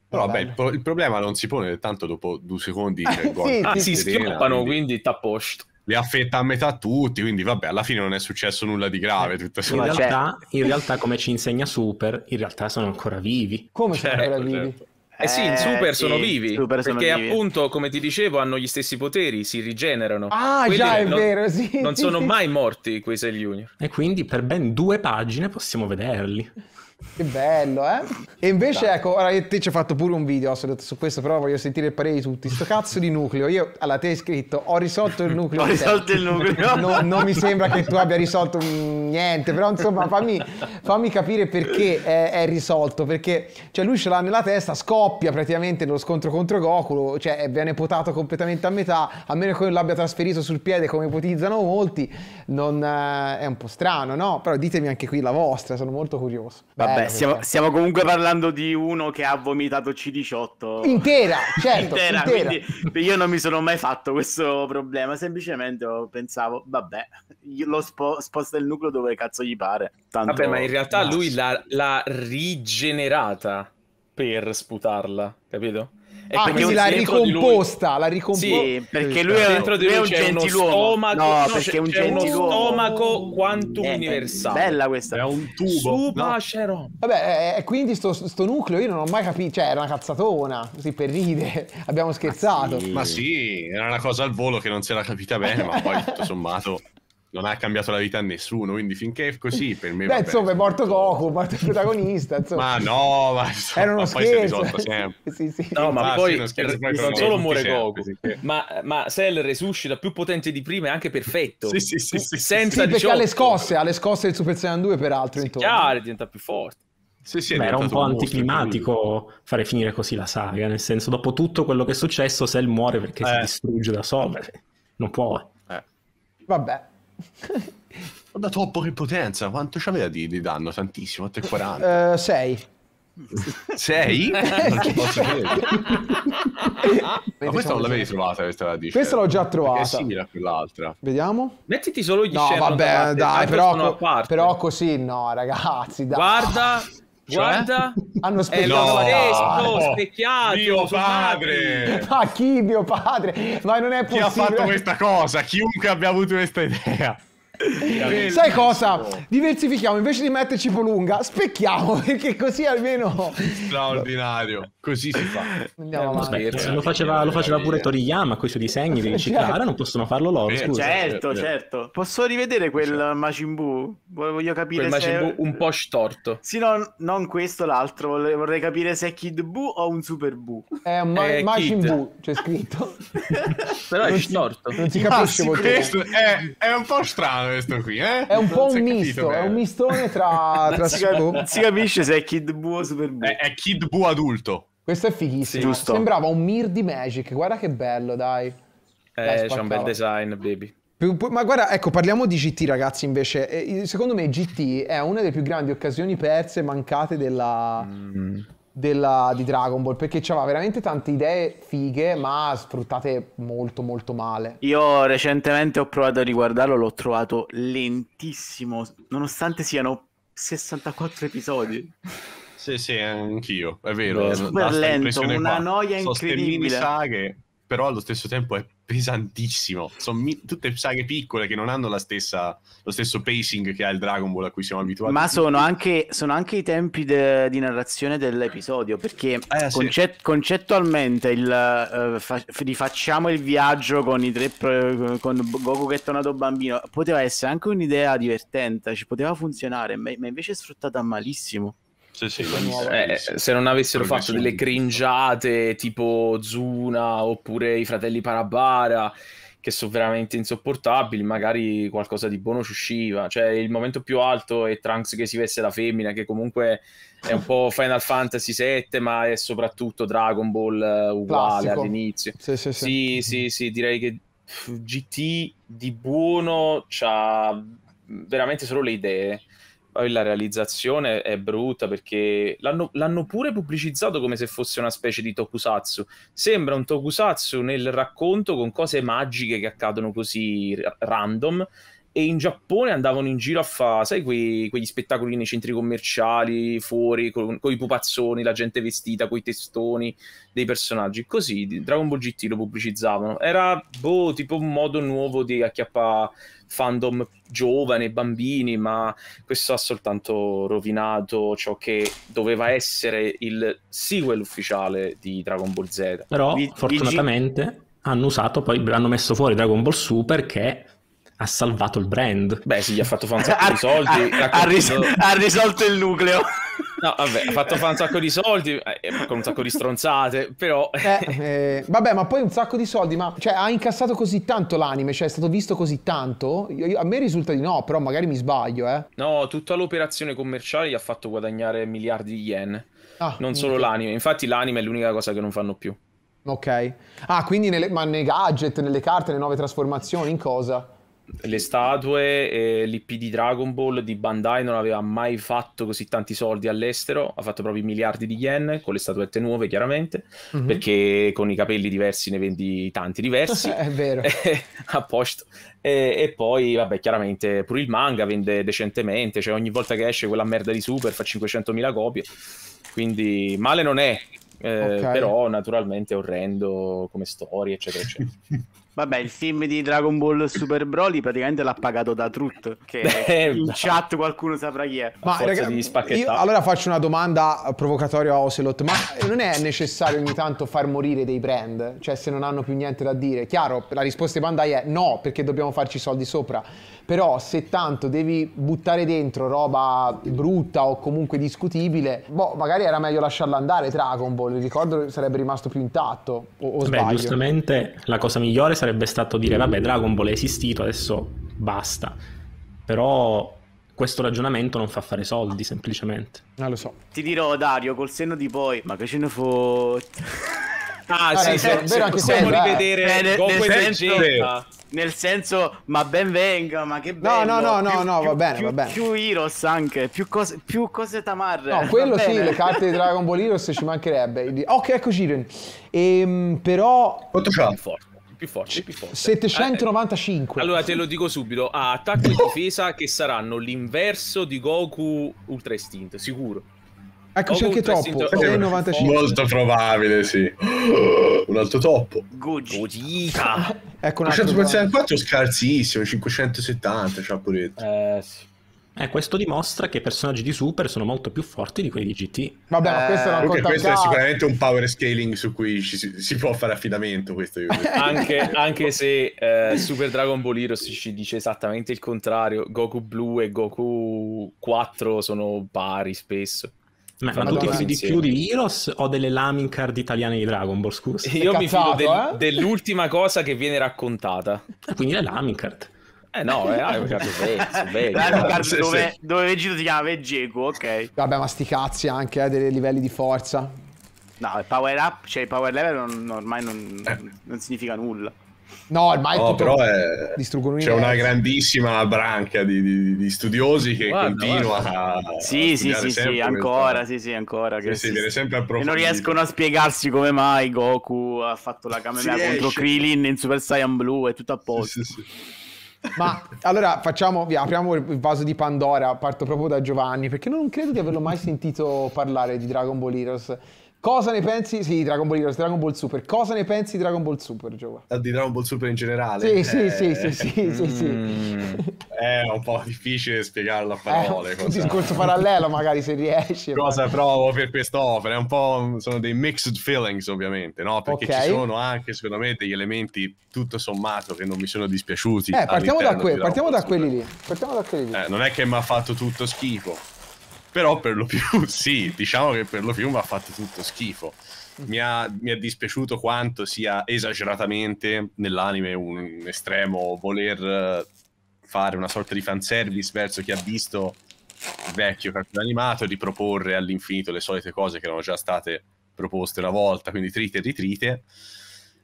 S2: Però vabbè, il, pro- il, problema non si pone tanto dopo due secondi cioè, [laughs] eh, sì, ah,
S5: si schioppano, quindi t'ha posto le affetta a metà tutti, quindi vabbè, alla fine non è successo nulla
S2: di grave. Eh, tutto in, realtà,
S3: in realtà, come ci insegna Super, in realtà sono ancora vivi. Come
S1: certo, sono ancora vivi? Certo. Eh sì, in super eh, sì, sono vivi. Super perché vivi. appunto,
S2: come ti dicevo, hanno gli stessi poteri, si rigenerano. Ah, Quelli già, è non, vero, sì. Non sono [laughs] mai morti quei Cell Junior.
S3: E quindi per ben due pagine possiamo vederli.
S1: Che bello, eh? E invece, ecco, ora io ti ci ho fatto pure un video su questo, però voglio sentire il parere di tutti. Sto cazzo di nucleo. Io, alla te hai scritto, ho risolto il nucleo. [laughs] ho risolto il nucleo. [laughs] No, non mi sembra che tu abbia risolto niente, però insomma fammi, fammi capire perché è, è, risolto. Perché, cioè, lui ce l'ha nella testa, scoppia praticamente nello scontro contro Goku, cioè viene potato completamente a metà, a meno che non l'abbia trasferito sul piede come ipotizzano molti, non, eh, è un po' strano, no? Però ditemi anche qui la vostra, sono molto curioso. Vabbè, Vabbè, stiamo,
S4: stiamo, comunque parlando di uno che ha vomitato C18 intera, [laughs] certo, intera, intera. io non mi sono mai fatto questo problema, semplicemente pensavo, vabbè, lo spo- sposta il nucleo dove
S1: cazzo gli pare. Tanto... Vabbè, ma in realtà no. lui
S2: l'ha, l'ha rigenerata per sputarla, capito? ah, quindi l'ha ricomposta,
S1: l'ha ricomposta. Sì, perché lui è, dentro di lui è un gentiluomo. no, perché è un gentiluomo. uno stomaco quantum eh, eh, universale. Bella
S4: questa. È un tubo.
S1: Super No. Vabbè, eh, eh, e quindi sto, sto, nucleo io non ho mai capito, cioè era una cazzatona, così per ridere, [laughs] abbiamo scherzato. Ma sì, ma
S5: sì era una cosa al volo che non si era capita bene, [laughs] ma poi tutto sommato non ha cambiato la vita a nessuno, quindi finché è così per me... Beh, vabbè, insomma,
S1: è morto Goku, è morto il protagonista, insomma. Ma no, ma, insomma, Era uno ma scherzo. poi si è risolto
S2: sempre. sì, sì. No, ma, ma ah, poi, non solo muore Goku, ma, ma Cell resuscita più potente di prima e anche perfetto. sì, sì, sì, sì, senza sì, perché ha le
S1: scosse, ha le scosse del Super Saiyan 2 peraltro sì, intorno. Chiaro, diventa più forte. Sì, sì, Beh, era un po' anticlimatico
S3: fare finire così la saga, nel senso, dopo tutto quello che è successo, Cell muore perché eh. si distrugge da solo, cioè, non può. Eh.
S1: Vabbè. Ho dato un po'
S5: di potenza. Quanto c'aveva di, di danno? Tantissimo, 340. 6. 6? Ma questa non l'avevi trovata, questa la
S1: dice. Questa l'ho già trovata. Perché è simile a quell'altra. Vediamo. Mettiti solo gli No, vabbè, dai, però, però, così no, ragazzi. Dai. Guarda, Guarda, eh? hanno eh, specchiato eh, no, no,
S2: specchiato mio padre.
S1: Ma chi mio padre? Ma non è possibile. Chi ha fatto questa
S5: cosa? Chiunque abbia avuto questa idea.
S1: Sai cosa? Diversifichiamo invece di metterci Polunga, specchiamo [laughs] perché così almeno.
S4: Straordinario, così si fa. Andiamo eh, avanti. Lo faceva, lo faceva pure
S3: Toriyama con i suoi disegni di riciclare, certo. non possono farlo loro. Eh, scusa. Certo, eh,
S4: certo. Posso rivedere quel certo. Majin Buu? Voglio capire quel se. Majin Buu un po' storto. Sì, no, non questo, l'altro. Vorrei capire se è Kid Buu o un Super Buu.
S1: È un ma- è Majin Buu, c'è scritto.
S5: [laughs] Però è storto. Non si capisce ah, molto. è, è un po' strano questo qui, eh? È un po' un
S4: misto, è
S1: un mistone tra... [laughs] tra... Si, non si
S4: capisce se è Kid Buu
S5: o Super Buu. È, è Kid Buu adulto. Questo è fighissimo. Sì, Sembrava
S1: un Mir di Magic, guarda che bello, dai. Eh,
S2: dai c'è un bel design, baby.
S1: Ma guarda, ecco, parliamo di GT, ragazzi, invece. Eh, secondo me GT è una delle più grandi occasioni perse, mancate della... Mm della, di Dragon Ball perché aveva veramente tante idee fighe ma sfruttate molto molto male.
S4: Io recentemente ho provato a riguardarlo, l'ho trovato lentissimo nonostante siano 64 episodi.
S1: sì, sì,
S5: anch'io, è vero. È super lento, una qua. noia incredibile. Sono però allo stesso tempo è pesantissimo. Sono mi- tutte saghe piccole che non hanno la stessa, lo stesso pacing che ha il Dragon Ball a cui siamo abituati. Ma sono
S4: anche, sono anche i tempi de- di narrazione dell'episodio, perché eh, concet- sì. concettualmente il, uh, fa- rifacciamo il viaggio con, i tre pro- eh, con Goku che è tornato bambino, poteva essere anche un'idea divertente, ci poteva funzionare, ma, ma invece è sfruttata malissimo.
S2: Sì, sì, eh, se non avessero fatto delle cringiate tipo Zuna oppure i fratelli Parabara che sono veramente insopportabili, magari qualcosa di buono ci usciva. Cioè, il momento più alto è Trunks che si veste la femmina, che comunque è un po' [laughs] Final Fantasy VII, ma è soprattutto Dragon Ball eh, uguale Classico. all'inizio. Sì sì sì. sì sì sì. direi che GT di buono c'ha veramente solo le idee poi la realizzazione è brutta perché l'hanno, l'hanno, pure pubblicizzato come se fosse una specie di tokusatsu. Sembra un tokusatsu nel racconto con cose magiche che accadono così random e in Giappone andavano in giro a fare, sai, quei, quegli spettacoli nei centri commerciali, fuori, con, con i pupazzoni, la gente vestita, con i testoni dei personaggi. Così Dragon Ball GT lo pubblicizzavano. Era, boh, tipo un modo nuovo di acchiappare fandom giovane, bambini, ma questo ha soltanto rovinato ciò che doveva essere il sequel ufficiale di Dragon Ball Z. Però, Vi, fortunatamente,
S3: G- hanno usato, poi l'hanno messo fuori Dragon Ball Super che ha salvato il brand. Beh, sì, gli ha fatto fare un [laughs] sacco di
S2: soldi. Ha, ha, risolto... ha, risolto il nucleo. No, vabbè, ha fatto fare un sacco di soldi, eh, eh, con un sacco di stronzate, però...
S1: Eh, eh, vabbè, ma poi un sacco di soldi, ma cioè, ha incassato così tanto l'anime, cioè è stato visto così tanto? Io, io, a me risulta di no, però magari mi sbaglio, eh.
S2: No, tutta l'operazione commerciale gli ha fatto guadagnare miliardi di yen, ah, non solo okay. l'anime. Infatti l'anime è l'unica cosa che non fanno più.
S1: Ok. Ah, quindi nelle, ma nei gadget, nelle carte, nelle nuove trasformazioni, in cosa?
S2: le statue e l'IP di Dragon Ball di Bandai non aveva mai fatto così tanti soldi all'estero, ha fatto proprio miliardi di yen con le statuette nuove chiaramente, mm-hmm. perché con i capelli diversi ne vendi tanti diversi. [laughs] È vero. a [laughs] posto. E, e, poi, vabbè, chiaramente pure il manga vende decentemente, cioè ogni volta che esce quella merda di Super fa 500.000 copie, quindi male non è, eh, okay. però naturalmente è orrendo come storia, eccetera, eccetera. [laughs]
S4: Vabbè, il film di Dragon Ball Super Broly praticamente l'ha pagato da Truth. Che Beh, in chat qualcuno saprà chi è. Ma ragazzi, io allora
S1: faccio una domanda provocatoria a Ocelot: ma non è necessario ogni tanto far morire dei brand? Cioè, se non hanno più niente da dire? Chiaro, la risposta di Bandai è no, perché dobbiamo farci soldi sopra. Però, se tanto devi buttare dentro roba brutta o comunque discutibile, boh, magari era meglio lasciarla andare Dragon Ball. Il ricordo sarebbe rimasto più intatto. O, o Beh, sbaglio.
S3: giustamente la cosa migliore sarebbe stato dire vabbè Dragon Ball è esistito, adesso basta. Però questo ragionamento non fa fare soldi semplicemente.
S1: Non ah, lo so.
S4: Ti dirò Dario, col senno di poi, ma che ce ne fu
S1: ah, ah, sì, se, se, se possiamo senso, rivedere eh. Goku nel, nel, senso,
S4: nel senso, ma ben venga, ma che bello. No, no, no, più, no, va bene, più, va bene. Più Heroes anche, più cose, più cose tamarre. No, quello sì, le carte
S1: di Dragon Ball Heroes ci mancherebbe. Ok, ecco Jiren. Ehm, però... Quanto c'ha? Forte
S4: più forti,
S2: più forti.
S1: 795.
S2: Eh, allora te lo dico subito, ha attacco e difesa che saranno l'inverso di Goku Ultra Instinct, sicuro.
S1: Ecco, c'è anche troppo. Eh,
S5: Molto probabile, sì. [gasps] Un altro toppo.
S1: Gogita. Ecco un altro.
S5: 144 scarsissimo, 570, ci ha pure. Eh, sì.
S3: Eh, questo dimostra che i personaggi di Super sono molto più forti di quelli di GT. Vabbè, eh, ma questo, non eh, conta questo è sicuramente
S5: un power scaling su cui ci, si, può fare affidamento. [laughs]
S2: anche, anche, se eh, Super Dragon Ball Heroes ci dice esattamente il contrario, Goku Blu e Goku 4 sono pari spesso. Ma, ma tu ti fidi più di
S3: Heroes o delle card italiane di Dragon Ball? Scusa. Io cazzato, mi fido del, eh? dell'ultima cosa che viene raccontata. Ah, quindi le card.
S2: Eh no, era eh,
S1: un [laughs] dove, dove Vegito si chiama Veggego, ok. Vabbè, ma sti cazzi anche, eh, dei livelli di forza.
S4: No, il power up, cioè il power level non, ormai non, eh. non significa nulla. No, ormai no, però è... distruggono C'è una
S5: grandissima branca di, di, di studiosi che guarda, continua guarda. a. Sì, a sì, sì, sì, ancora,
S4: sì, sì, ancora. Che sì, sempre a E non riescono a spiegarsi come mai Goku ha fatto la camera contro esce. Krillin in Super Saiyan Blue, è tutto a posto. Sì, sì, sì.
S1: Ma allora facciamo, apriamo il vaso di Pandora, parto proprio da Giovanni, perché non credo di averlo mai sentito parlare di Dragon Ball Heroes. Cosa ne pensi? Sì, Dragon Ball Heroes, Dragon Ball Super. Cosa ne pensi di Dragon Ball Super, Giova? Eh, di Dragon Ball Super
S5: in generale? Sì, eh... sì, sì,
S1: sì, sì, sì,
S2: mm. sì.
S5: È un po' difficile spiegarlo a eh, parole. È un discorso parallelo,
S1: magari, se riesci. Cosa ma...
S5: provo per quest'opera? È un po'... sono dei mixed feelings, ovviamente, no? Perché okay. ci sono anche, sicuramente, gli elementi, tutto sommato, che non mi sono dispiaciuti. Eh, partiamo da, que partiamo
S1: da quelli lì. Partiamo da quelli lì. Eh, non è
S5: che mi ha fatto tutto schifo però per lo più [laughs] sì, diciamo che per lo più mi ha fatto tutto schifo. Mi ha, mi ha, dispiaciuto quanto sia esageratamente nell'anime un estremo voler eh, fare una sorta di fanservice verso chi ha visto il vecchio cartone animato e riproporre all'infinito le solite cose che erano già state proposte una volta, quindi trite e ritrite.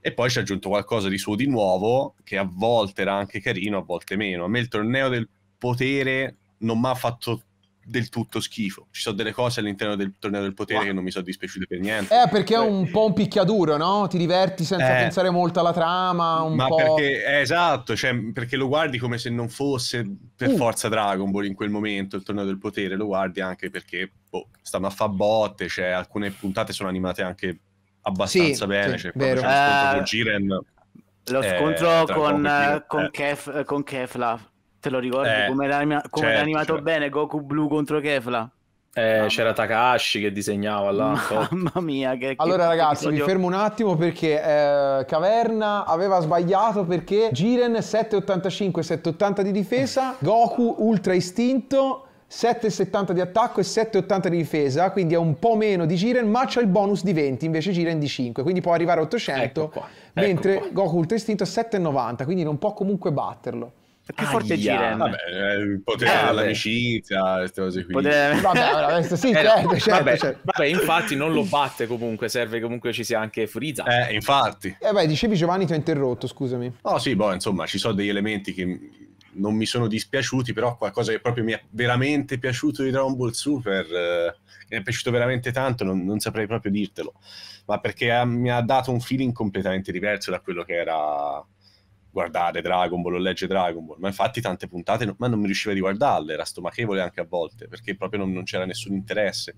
S5: E poi ci ha aggiunto qualcosa di suo di nuovo, che a volte era anche carino, a volte meno. A me il torneo del potere non mi ha fatto del tutto schifo. Ci sono delle cose all'interno del torneo del potere wow. che non mi sono dispiaciute per niente. Eh, perché
S1: è un eh. po' un picchiaduro, no? Ti diverti senza eh, pensare molto alla trama. Un ma po'... perché
S5: eh, esatto, cioè, perché lo guardi come se non fosse per uh. forza Dragon Ball in quel momento il torneo del potere, lo guardi anche perché boh, stanno a fa botte. Cioè, alcune puntate sono animate anche abbastanza sì, bene. Sì, cioè, vero. c'è lo scontro
S4: uh, con Lo eh, scontro con, con, Kef, con Kefla te lo ricordi eh, come era, anima- come certo, animato certo. bene Goku Blu contro Kefla? Eh, c'era Takashi che disegnava là. [laughs] Mamma
S1: mia, che, che Allora, ragazzi, episodio... mi fermo un attimo perché eh, Caverna aveva sbagliato perché Jiren 785, 780 di difesa, Goku Ultra Istinto. 7,70 di attacco e 7,80 di difesa, quindi è un po' meno di Jiren, ma c'è il bonus di 20 invece Jiren di 5, quindi può arrivare a 800, ecco qua, ecco mentre qua. Goku Ultra Istinto è 7,90, quindi non può comunque batterlo. Perché Aia. forte Giren? Vabbè,
S5: eh, il potere eh,
S2: dell'amicizia, queste cose qui. Potere... Vabbè, vabbè, sì, [laughs] eh, certo, certo, vabbè, certo. vabbè, infatti non lo batte comunque, serve comunque ci sia anche Friza. Eh, infatti.
S1: Eh beh, dicevi Giovanni ti ho interrotto, scusami.
S5: oh, sì, boh, insomma, ci sono degli elementi che non mi sono dispiaciuti, però qualcosa che proprio mi è veramente piaciuto di Dragon Ball Super, eh, mi è piaciuto veramente tanto, non, non saprei proprio dirtelo, ma perché ha, mi ha dato un feeling completamente diverso da quello che era guardare Dragon Ball o leggere Dragon Ball, ma infatti tante puntate non, ma non mi riusciva di guardarle, era stomachevole anche a volte, perché proprio non, non c'era nessun interesse.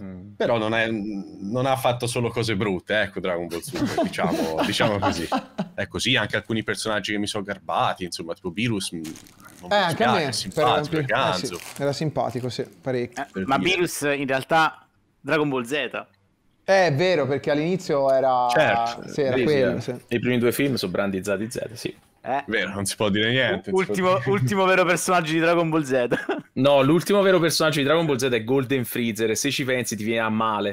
S5: Mm. Però non, è, non, ha fatto solo cose brutte, ecco Dragon Ball Super, [laughs] diciamo, diciamo, così. È così, anche alcuni personaggi che mi sono garbati, insomma, tipo Virus... Mm, eh, anche a me, simpatico, eh, sì,
S1: era simpatico, sì, parecchio. Eh, ma Virus in realtà Dragon Ball Z eh, è vero, perché all'inizio era, certo, sì, era quello. Eh. Sì.
S2: I primi due film sono brandizzati Z, sì. Eh. Vero, non si può dire niente. Ultimo, dire.
S4: ultimo, vero personaggio
S2: di Dragon Ball Z. [laughs] No, l'ultimo vero personaggio di Dragon Ball Z è Golden Freezer. E se ci pensi ti viene a male. [laughs]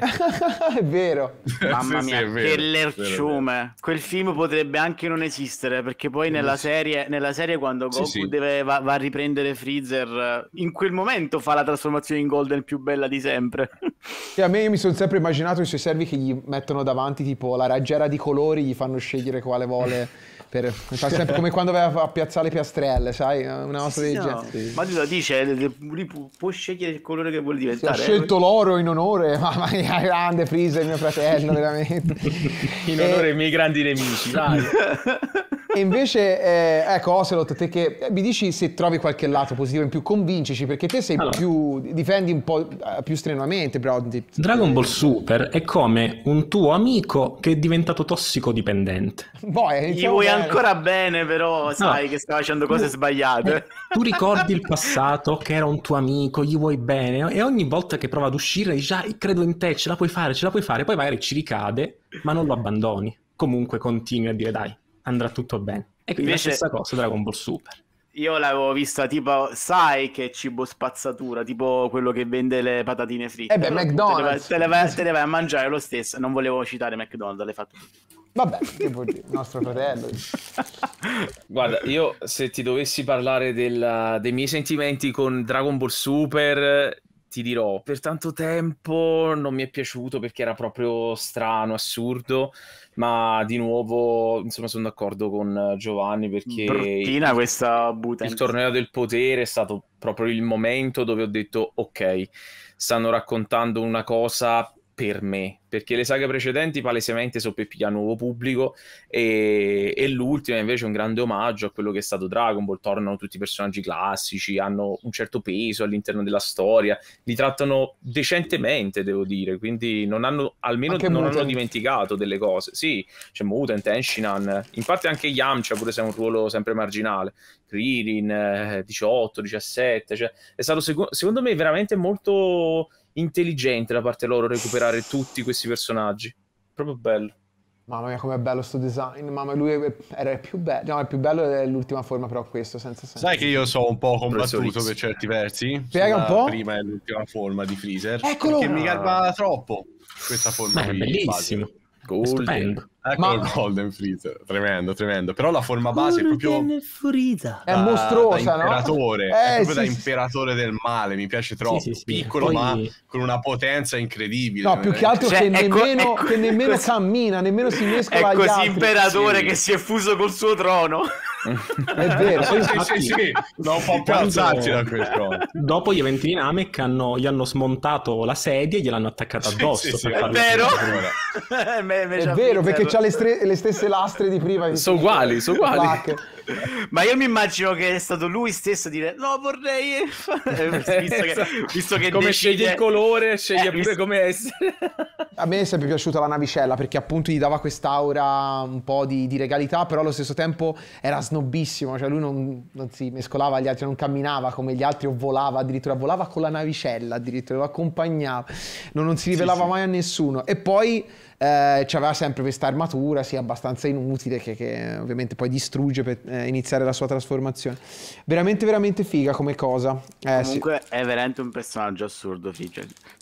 S1: è
S4: vero. [laughs] Mamma mia, sì, che lerciume. Quel film potrebbe anche non esistere. Perché poi nella serie, nella serie quando Goku sì, deve, va, va, a riprendere Freezer, in quel momento fa la trasformazione in Golden più bella di sempre.
S1: E a me mi sono sempre immaginato i suoi servi che gli mettono davanti tipo la raggiera di colori, gli fanno scegliere quale vuole. Per, fa sempre come quando vai a piazzare piastrelle, sai? Una cosa sì, del no. genere. Sì.
S4: Ma tu la dice, eh, lui pu- può scegliere il colore che vuoi diventare. Sì, ho eh? scelto eh.
S1: l'oro in onore, mamma [laughs] mia, eh, grande Freezer, mio fratello, [laughs] veramente. in onore
S4: ai miei grandi nemici, vai. [laughs]
S1: E invece, eh, ecco, Ocelot, te che eh, mi dici se trovi qualche lato positivo in più, convincici, perché te sei allora. più, difendi un po' eh, più strenuamente. Però, di...
S3: Dragon Ball Super è come un tuo amico che è diventato tossicodipendente.
S1: Boh, Gli diciamo vuoi bene. ancora
S4: bene, però sai no. che stai facendo cose sbagliate. Eh, tu ricordi il passato, che era un
S3: tuo amico, gli vuoi bene, e ogni volta che prova ad uscire dici, ah, credo in te, ce la puoi fare, ce la puoi fare, poi magari ci ricade, ma non lo abbandoni. Comunque continui a dire, dai, andrà tutto bene. E quindi Invece... la stessa cosa Dragon Ball Super.
S4: Io l'avevo vista tipo, sai che cibo spazzatura, tipo quello che vende le patatine fritte. Eh beh, allora, McDonald's. Te le, vai, te le, vai, a mangiare lo stesso. Non volevo citare McDonald's, l'hai fatto tu.
S1: Vabbè, il
S4: nostro fratello.
S2: [laughs] Guarda, io se ti dovessi parlare della, dei miei sentimenti con Dragon Ball Super, ti dirò, per tanto tempo non mi è piaciuto perché era proprio strano, assurdo ma di nuovo insomma sono d'accordo con eh, Giovanni perché il, questa buta il torneo del potere è stato proprio il momento dove ho detto ok stanno raccontando una cosa per me, perché le saghe precedenti palesemente sono per pigliare nuovo pubblico e, e l'ultima invece è un grande omaggio a quello che è stato Dragon Ball, tornano tutti i personaggi classici, hanno un certo peso all'interno della storia, li trattano decentemente, devo dire, quindi non hanno, almeno anche non Mutant. hanno dimenticato delle cose. Sì, c'è Mutant, Enshinan, in parte anche Yamcha pure se ha un ruolo sempre marginale, Krillin, 18, eh, 17, cioè è stato seco- secondo me veramente molto intelligente da parte loro recuperare tutti questi
S1: personaggi. Proprio bello. Mamma mia, com'è bello sto design. Mamma mia, lui era il più bello. No, il più bello è l'ultima forma, però questo, senza senso.
S5: Sai che io so un po' combattuto per certi versi. Spiega un po'. Prima e l'ultima forma di Freezer. Eccolo! Che no. mi garba ah. troppo questa forma. Ma è bellissimo. Di Golden. Ecco ma... Golden Freezer, tremendo, tremendo. Però la forma base Golden è proprio...
S1: Freezer. è mostruosa, da imperatore, no? eh, è proprio sì, da
S5: imperatore sì. del male, mi piace troppo. Sì, Piccolo Poi... ma con una potenza incredibile. No, più che altro cioè, che, nemmeno,
S1: co- che nemmeno cammina, nemmeno si mescola È così imperatore che si
S2: è fuso col suo trono
S4: è vero, sì, infatti, sì, sì, non può piazzarsi da questo.
S3: Dopo gli eventi Dynamic hanno, gli hanno smontato la sedia e gliel'hanno attaccata addosso. Sì, sì, è vero,
S1: [laughs] è vero perché c'ha le, stre- le, stesse lastre di prima. Sono uguali, sono uguali. Back.
S4: Ma io mi immagino che è stato lui stesso a dire no, vorrei. [laughs] visto, che, visto che esatto. come decide... scegli il eh, colore, sceglie eh, pure visto... come essere.
S1: a me è sempre piaciuta la navicella perché appunto gli dava quest'aura un po' di, di regalità, però allo stesso tempo era snobbissimo, cioè lui non, non si mescolava agli altri, non camminava come gli altri o volava, addirittura volava con la navicella, addirittura lo accompagnava, non, non si rivelava sì, sì. mai a nessuno. E poi eh, aveva sempre questa armatura, sì, abbastanza inutile, che, che eh, ovviamente poi distrugge per eh, iniziare la sua trasformazione. Veramente, veramente figa come cosa. Eh, Comunque
S4: sì. è veramente un personaggio assurdo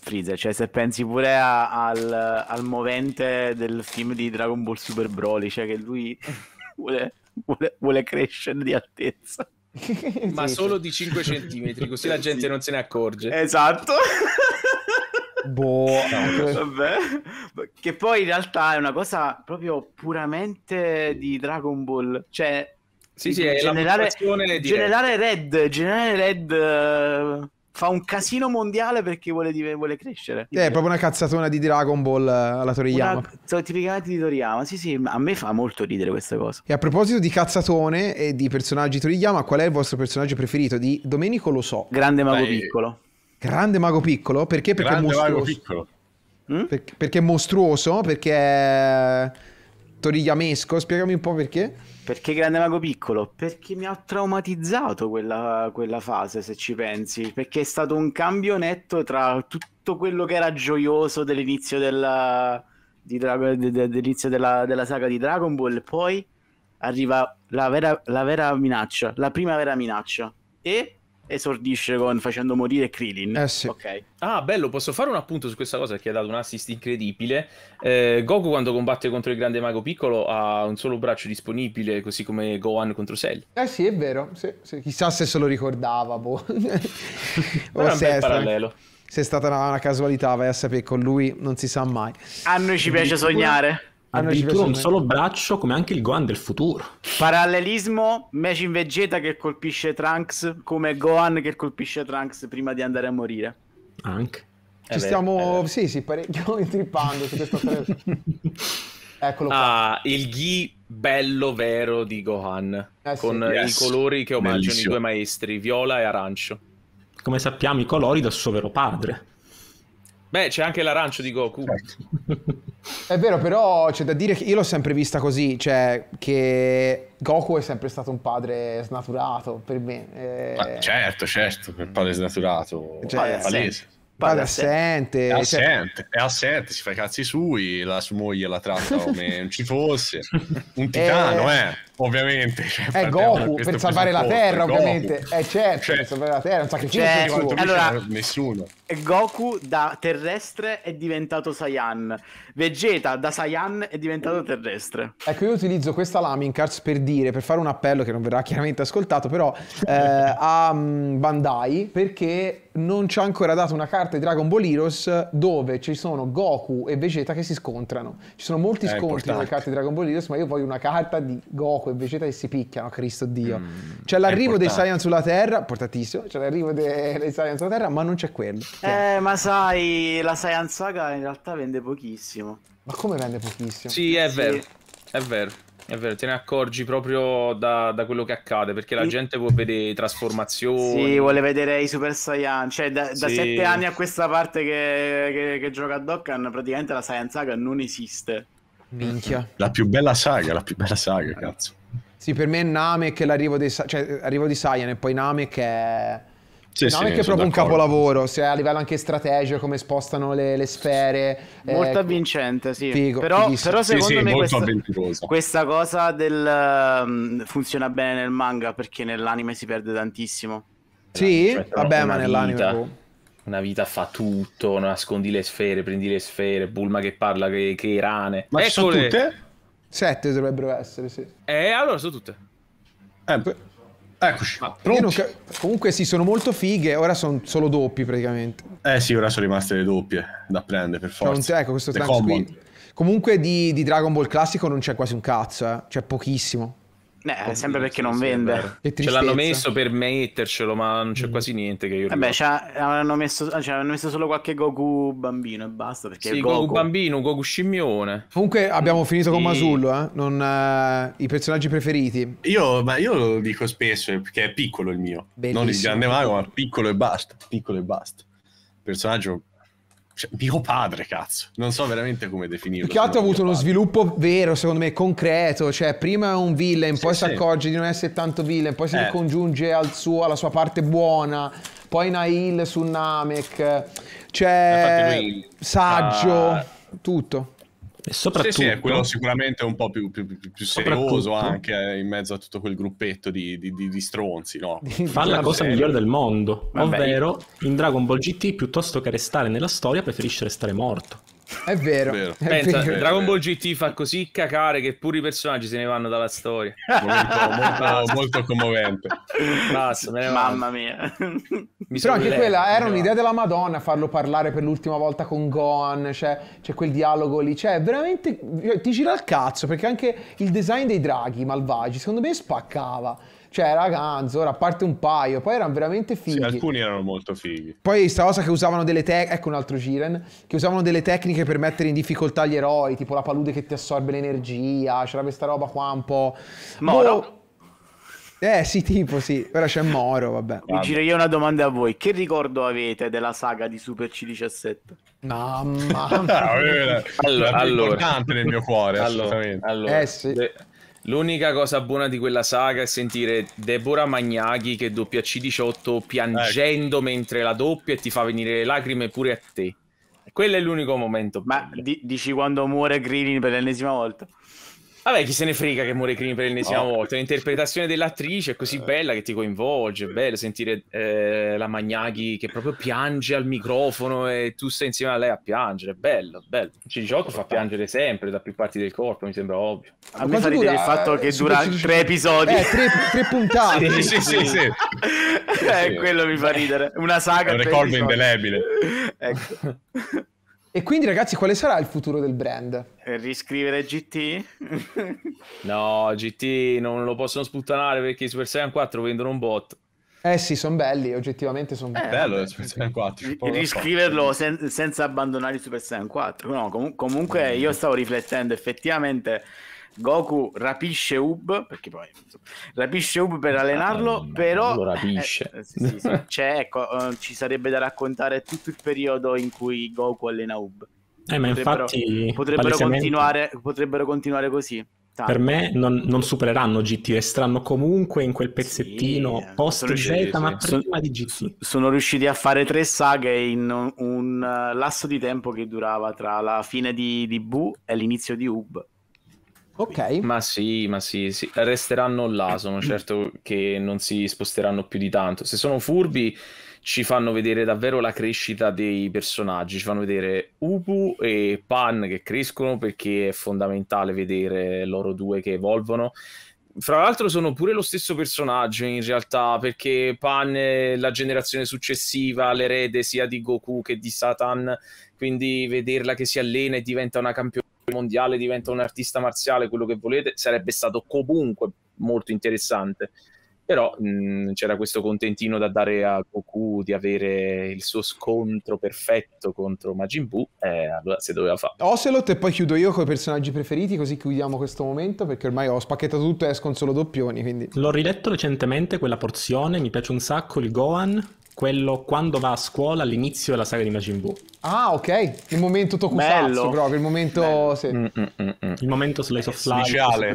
S4: Freezer, cioè se pensi pure a, al, al, movente del film di Dragon Ball Super Broly, cioè che lui [laughs] vuole, vuole, vuole crescere di altezza.
S2: Ma [laughs] solo di 5 centimetri, così la gente non
S4: se ne accorge. Esatto. Boh, [laughs] vabbè. Che poi in realtà è una cosa proprio puramente di Dragon Ball. Cioè, sì, sì, generare, generare Red, generare Red uh, fa un casino mondiale perché vuole, di, vuole crescere. Eh, è
S1: proprio una cazzatona di Dragon Ball alla eh, Toriyama.
S4: Una, tipicamente di Toriyama, sì, sì, a me fa molto ridere questa cosa.
S1: E a proposito di cazzatone e di personaggi Toriyama, qual è il vostro personaggio preferito? Di Domenico lo so. Grande Mago Beh, Piccolo. Grande mago piccolo, perché? Perché Grande è mostruoso. piccolo. Mm? Per, perché è mostruoso, perché è torigliamesco, spiegami un po' perché.
S4: Perché Grande Mago Piccolo? Perché mi ha traumatizzato quella, quella fase, se ci pensi, perché è stato un cambio netto tra tutto quello che era gioioso dell'inizio della, Drago, de, de, dell'inizio della, della, saga di Dragon Ball, poi arriva la vera, la vera minaccia, la prima vera minaccia, e esordisce con, facendo morire Krillin. Eh sì. Ok.
S2: Ah, bello, posso fare un appunto su questa cosa che ha dato un assist incredibile. Eh, Goku quando combatte contro il grande mago piccolo ha un solo braccio disponibile, così come
S1: Gohan contro Cell. Eh sì, è vero. Sì, sì. Chissà se se lo ricordava, boh. [laughs] o se è parallelo. Se è stata una, una casualità, vai a sapere con lui, non si sa mai. A
S3: noi ci piace sognare addirittura un solo braccio come anche il Gohan del
S4: futuro parallelismo Mecin Vegeta che colpisce Trunks come Gohan che colpisce Trunks prima di andare a morire
S3: anche
S1: ci eh stiamo eh sì sì parecchio [laughs] intrippando su questa [laughs]
S2: Eccolo ah, qua. Ah, il ghi bello vero di Gohan eh, con yes. i colori che omaggiano Bellissimo. i due maestri, viola e arancio.
S3: Come sappiamo i colori del suo vero padre. Beh,
S2: c'è anche l'arancio di Goku.
S1: Certo. È vero, però c'è da dire che io l'ho sempre vista così, cioè che Goku è sempre stato un padre snaturato per me. Eh... Ma
S5: certo, certo, per padre snaturato, cioè, è palese. Padre assente, è cioè assente, cioè... è, assente si fa i cazzi sui, la sua moglie la tratta come non [laughs] ci fosse, un eh, titano, eh. eh. Ovviamente. Cioè, è Goku, per salvare la terra, ovviamente.
S1: È eh, certo, cioè, per salvare la terra, è un sacrificio cioè, suo.
S4: Allora, nessuno. Goku da terrestre è diventato Saiyan. Vegeta da Saiyan è diventato terrestre.
S1: Ecco, io utilizzo questa Lamincars per dire, per fare un appello che non verrà chiaramente ascoltato, però eh, [laughs] a mm, Bandai, perché non ci ha ancora dato una carta di Dragon Ball Heroes dove ci sono Goku e Vegeta che si scontrano. Ci sono molti è scontri importante. nelle carte di Dragon Ball Heroes, ma io voglio una carta di Goku Goku e Vegeta che si picchiano, Cristo Dio. Mm, c'è l'arrivo dei Saiyan sulla Terra, portatissimo, c'è l'arrivo [laughs] dei, Saiyan sulla Terra, ma non c'è quello.
S4: Eh, ma sai, la Saiyan Saga in realtà vende pochissimo. Ma come vende pochissimo?
S2: Sì, è sì. vero, è vero. È vero, te ne accorgi proprio da, da quello che accade, perché la gente vuole vedere trasformazioni. Sì, vuole
S4: vedere i Super Saiyan. Cioè, da, da sì. sette anni a questa parte che, che, che gioca a Dokkan, praticamente la Saiyan Saga non esiste.
S5: Minchia. La più bella saga, la più bella saga, cazzo.
S1: Sì, per me è Namek è l'arrivo dei, cioè, arrivo di Saiyan e poi Namek è... Sì, Namek sì, è proprio un capolavoro, cioè, a livello anche strategico, come spostano le, le sfere. Eh, molto eh, avvincente, sì. Figo, però, però, secondo sì, me questa, questa, cosa del, mm,
S4: funziona bene nel manga perché nell'anime si perde tantissimo.
S1: Sì? Cioè, Vabbè, ma nell'anime...
S4: Boh
S2: una vita fa tutto, nascondi le sfere, prendi le sfere, Bulma che parla che, che rane. Ma Eccole. sono tutte?
S1: Sette dovrebbero essere, sì.
S2: Eh, allora sono tutte.
S1: Eh, eccoci. Ma, comunque sì, sono molto fighe, ora sono solo doppi praticamente.
S5: Eh sì, ora sono rimaste le doppie da prendere per forza. ecco, questo tanks qui.
S1: Comunque di, di, Dragon Ball classico non c'è quasi un cazzo, eh. c'è pochissimo. Beh,
S4: sempre perché non vende.
S2: Ce l'hanno messo per mettercelo, ma non c'è mm. quasi niente che io ricordo.
S1: Vabbè,
S4: avranno messo, ah, messo, solo qualche Goku bambino e basta. Perché sì, Goku. Goku bambino,
S2: Goku scimmione.
S1: Comunque abbiamo finito sì. con Masullo, eh? non, uh, i personaggi preferiti.
S5: Io, ma io lo dico spesso perché eh, è piccolo il mio. Bellissimo. Non il grande mago, ma piccolo e basta. Piccolo e basta. Personaggio cioè, mio padre, cazzo, non so veramente come definirlo. Più che altro ha avuto uno
S1: sviluppo vero, secondo me, concreto, cioè prima è un villain, sì, poi sì. si accorge di non essere tanto villain, poi si eh. ricongiunge al suo, alla sua parte buona, poi Nail su Namek, cioè saggio, ah. tutto. E soprattutto... Sì, sì, è quello
S5: sicuramente un po' più, più, più, più serioso anche eh, in mezzo a tutto
S3: quel gruppetto di, di, di, di
S5: stronzi, no? [laughs] Fa la cosa migliore del
S3: mondo, Vabbè. ovvero in Dragon Ball GT piuttosto che restare nella storia preferisce restare morto.
S2: È vero. È Pensa, vero. Dragon Ball GT fa così cacare che pure i personaggi se ne vanno dalla storia. Momento, molto, [laughs] molto commovente. Basta, me Mamma mia. Mi Però anche quella era
S1: un'idea della Madonna farlo parlare per l'ultima volta con Gohan, c'è quel dialogo lì, cioè veramente ti gira il cazzo perché anche il design dei draghi malvagi secondo me spaccava. Cioè, raga, Anzor, a parte un paio, poi erano veramente fighi. Sì, alcuni
S5: erano molto fighi.
S1: Poi sta cosa che usavano delle tecniche, ecco un altro Jiren, che usavano delle tecniche per mettere in difficoltà gli eroi, tipo la palude che ti assorbe l'energia, c'era questa roba qua un po'... Moro? Boh... Eh sì, tipo sì, però c'è Moro, vabbè. Mi girerei
S4: una domanda a voi. Che ricordo avete della saga di Super C17?
S1: Mamma mia. [laughs] Ah,
S4: allora, allora. importante
S2: nel mio cuore, allora, assolutamente. Allora, eh sì. De- L'unica cosa buona di quella saga è sentire Deborah Magnaghi che doppia C18 piangendo ecco. mentre la doppia e ti fa venire le lacrime pure a te. Quello è l'unico momento. Ma bello. dici quando muore Green per l'ennesima volta? Vabbè, chi se ne frega che muore Crimi per l'ennesima no. volta. L'interpretazione dell'attrice è così eh. bella che ti coinvolge. È bello sentire eh, la Magnaghi che proprio piange al microfono e tu stai insieme a lei a piangere. È bello, bello. Il gioco oh, fa piangere sempre da più parti del corpo, mi sembra ovvio. A me fa ridere il fatto che eh, dura c- tre episodi. Eh,
S1: tre, tre puntate. sì, sì, sì. sì.
S4: [laughs] eh, quello mi fa ridere. Una saga. È un ricordo episodi. indelebile.
S1: ecco. E quindi ragazzi, quale sarà il futuro del brand?
S2: Eh, riscrivere GT? [laughs] no, GT non lo possono
S4: sputtanare perché i Super Saiyan 4 vendono un bot.
S1: Eh sì, sono belli, oggettivamente sono belli. Eh, bello
S4: il Super Saiyan 4. Riscriverlo sen- senza abbandonare il Super Saiyan 4. No, com- comunque mm. io stavo riflettendo, effettivamente Goku rapisce Ub, perché poi rapisce Ub per allenarlo, ah, però... Lo eh, rapisce. Eh, sì, sì, sì. [laughs] Cioè, ecco, eh, ci sarebbe da raccontare tutto il periodo in cui Goku allena Ub. Eh, ma infatti, potrebbero, palesemente... continuare, potrebbero continuare così. Tanto. Per me
S3: non, non, supereranno GT, resteranno comunque in quel pezzettino eh, sì, post Z, ma prima di GT.
S4: Sono riusciti a fare tre saghe in un, eh, lasso di tempo che durava tra la fine di, di Bu e l'inizio di Ub.
S2: Ok. Ma sì, ma sì, sì, resteranno là, sono [clears throat] certo che non si sposteranno più di tanto. Se sono furbi ci fanno vedere davvero la crescita dei personaggi, ci fanno vedere Ubu e Pan che crescono perché è fondamentale vedere loro due che evolvono. Fra l'altro sono pure lo stesso personaggio in realtà, perché Pan è la generazione successiva, l'erede sia di Goku che di Satan, quindi vederla che si allena e diventa una campione mondiale diventa un artista marziale, quello che volete, sarebbe stato comunque molto interessante. Però mh, mm, c'era questo contentino da dare a Goku di avere il suo scontro perfetto contro Majin Buu, eh, allora si doveva fare.
S1: Ocelot e poi chiudo io con i personaggi preferiti, così chiudiamo questo momento, perché ormai ho spacchettato tutto e escono solo doppioni, quindi...
S3: L'ho riletto recentemente quella porzione, mi piace un sacco il Gohan, quello quando va a scuola all'inizio della saga di Majin Buu.
S1: Ah, ok. Il momento Tokusatsu Bello. proprio, il momento
S3: sì. Mm, mm, mm, mm, il momento Slice of
S4: Life liceale.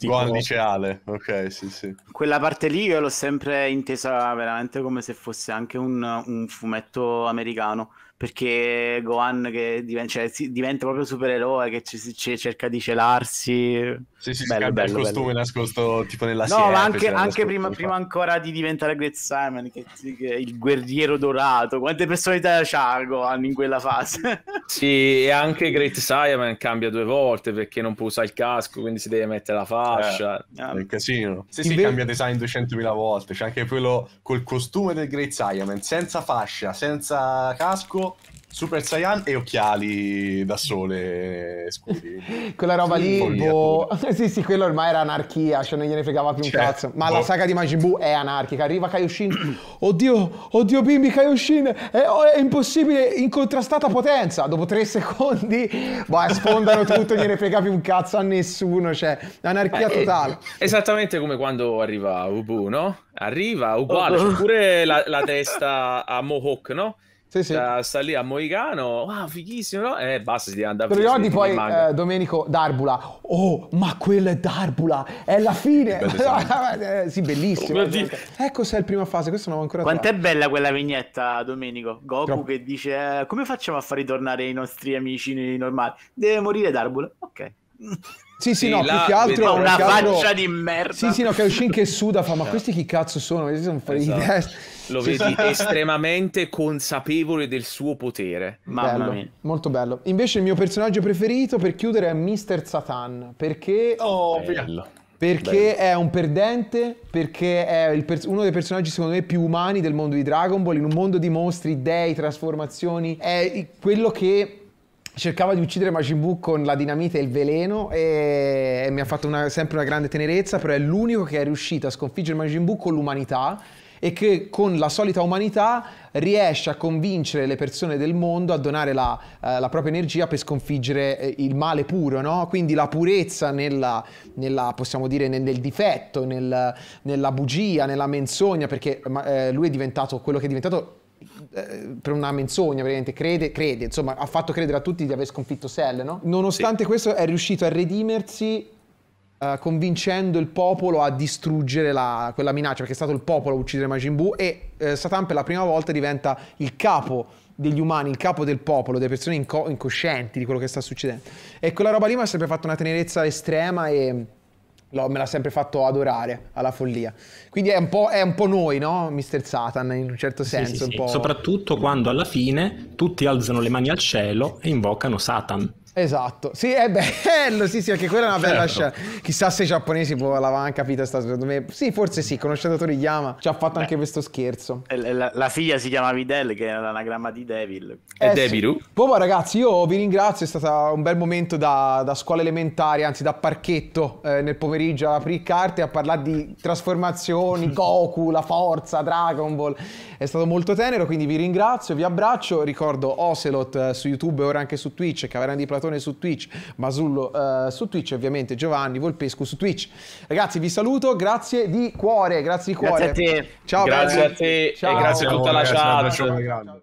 S4: Buon
S3: liceale. Ok, sì,
S5: sì.
S4: Quella parte lì io l'ho sempre intesa veramente come se fosse anche un, un fumetto americano perché Gohan che diventa, cioè, si, diventa proprio supereroe che ci, ci, cerca di celarsi sì, sì, bello, il costume bello. nascosto tipo nella no, siepe, ma anche, cioè, anche prima, prima, ancora di diventare Great Simon che, che il guerriero dorato quante personalità c'ha Gohan in quella fase
S2: [laughs] sì e anche Great Simon cambia due volte perché non può usare il casco quindi si deve mettere la fascia eh, è un casino sì
S5: Invece... sì cambia design 200.000 volte c'è anche quello col costume del Great Simon senza fascia senza casco Super Saiyan e occhiali da sole scuri.
S1: [laughs] Quella roba sì, lì, boh... [laughs] sì, sì, quello ormai era anarchia, cioè non gliene fregava più un cioè, cazzo. Ma boh. la saga di Majin Buu è anarchica. Arriva Kaioshin, [clears throat] oddio, oddio bimbi Kaioshin, è, oh, è impossibile, incontrastata potenza. Dopo tre secondi, boh, sfondano tutto, gliene frega più un cazzo a nessuno, cioè, anarchia eh, totale.
S2: Eh, esattamente come quando arriva Ubu, no? Arriva uguale, oh, no. pure la, la testa a Mohawk, no? Sì, sì. Sta, lì a Moicano, wow, fighissimo, no? E eh, basta, si deve andare a Te ricordi poi, eh,
S1: Domenico, Darbula? Oh, ma quello è Darbula, è la fine! [laughs] Ah, eh, sì, bellissimo. Oh, ecco se è il prima fase, questo non ho ancora Quanto è
S4: bella quella vignetta, Domenico? Goku Troppo. che dice, eh, come facciamo a far ritornare i nostri amici normali? Deve morire Darbula, ok. [laughs]
S1: Sì, sì, sì, no, più che altro... Ma una faccia altro... di merda. Sì, sì, no, Kaioshin che suda fa, ma questi chi cazzo sono? Questi sono fuori esatto. di testa lo vedi [laughs]
S2: estremamente consapevole del suo potere. Mamma bello, mia.
S1: Molto bello. Invece il mio personaggio preferito per chiudere è Mr. Satan, perché... Oh, bello. Perché bello. è un perdente, perché è per uno dei personaggi secondo me più umani del mondo di Dragon Ball, in un mondo di mostri, dei, trasformazioni, è quello che cercava di uccidere Majin Buu con la dinamite e il veleno e mi ha fatto una, sempre una grande tenerezza, però è l'unico che è riuscito a sconfiggere Majin Buu con l'umanità e che con la solita umanità riesce a convincere le persone del mondo a donare la, eh, la propria energia per sconfiggere eh, il male puro, no? quindi la purezza nella, nella possiamo dire, nel, nel difetto, nel, nella bugia, nella menzogna, perché eh, lui è diventato quello che è diventato eh, per una menzogna, veramente crede, crede, insomma, ha fatto credere a tutti di aver sconfitto Sell, no? Nonostante sì. questo è riuscito a redimersi uh, convincendo il popolo a distruggere la, quella minaccia, perché è stato il popolo a uccidere Majin Buu e uh, eh, Satan per la prima volta diventa il capo degli umani, il capo del popolo, delle persone inco- incoscienti di quello che sta succedendo. E quella roba lì mi ha sempre fatto una tenerezza estrema e me l'ha sempre fatto adorare alla follia. Quindi è un po', è un po noi, no? Mister Satan, in un certo senso. Sì, sì, un sì. Soprattutto
S3: quando alla fine tutti alzano le mani al cielo e invocano Satan.
S1: Esatto, sì, è bello, sì, sì, anche quella è una bella certo. scena. Chissà se i giapponesi l'avevano capita, secondo me. Sì, forse sì, conoscendo Toriyama ci ha fatto Beh. anche questo scherzo.
S4: La, la, figlia si chiama Videl, che è l'anagramma di Devil. È eh, Deviru. Sì.
S1: Boh, ragazzi, io vi ringrazio, è stato un bel momento da, da scuola elementare, anzi da parchetto eh, nel pomeriggio a aprire carte, a parlare di trasformazioni, [laughs] Goku, la forza, Dragon Ball. È stato molto tenero, quindi vi ringrazio, vi abbraccio. Ricordo Ocelot eh, su YouTube e ora anche su Twitch, Caverna di Platone Maratone su Twitch, Masullo eh, su Twitch, ovviamente Giovanni Volpesco su Twitch. Ragazzi, vi saluto, grazie di cuore, grazie di cuore. Grazie a te. Ciao, grazie belli. a te Ciao. e grazie a tutta la chat.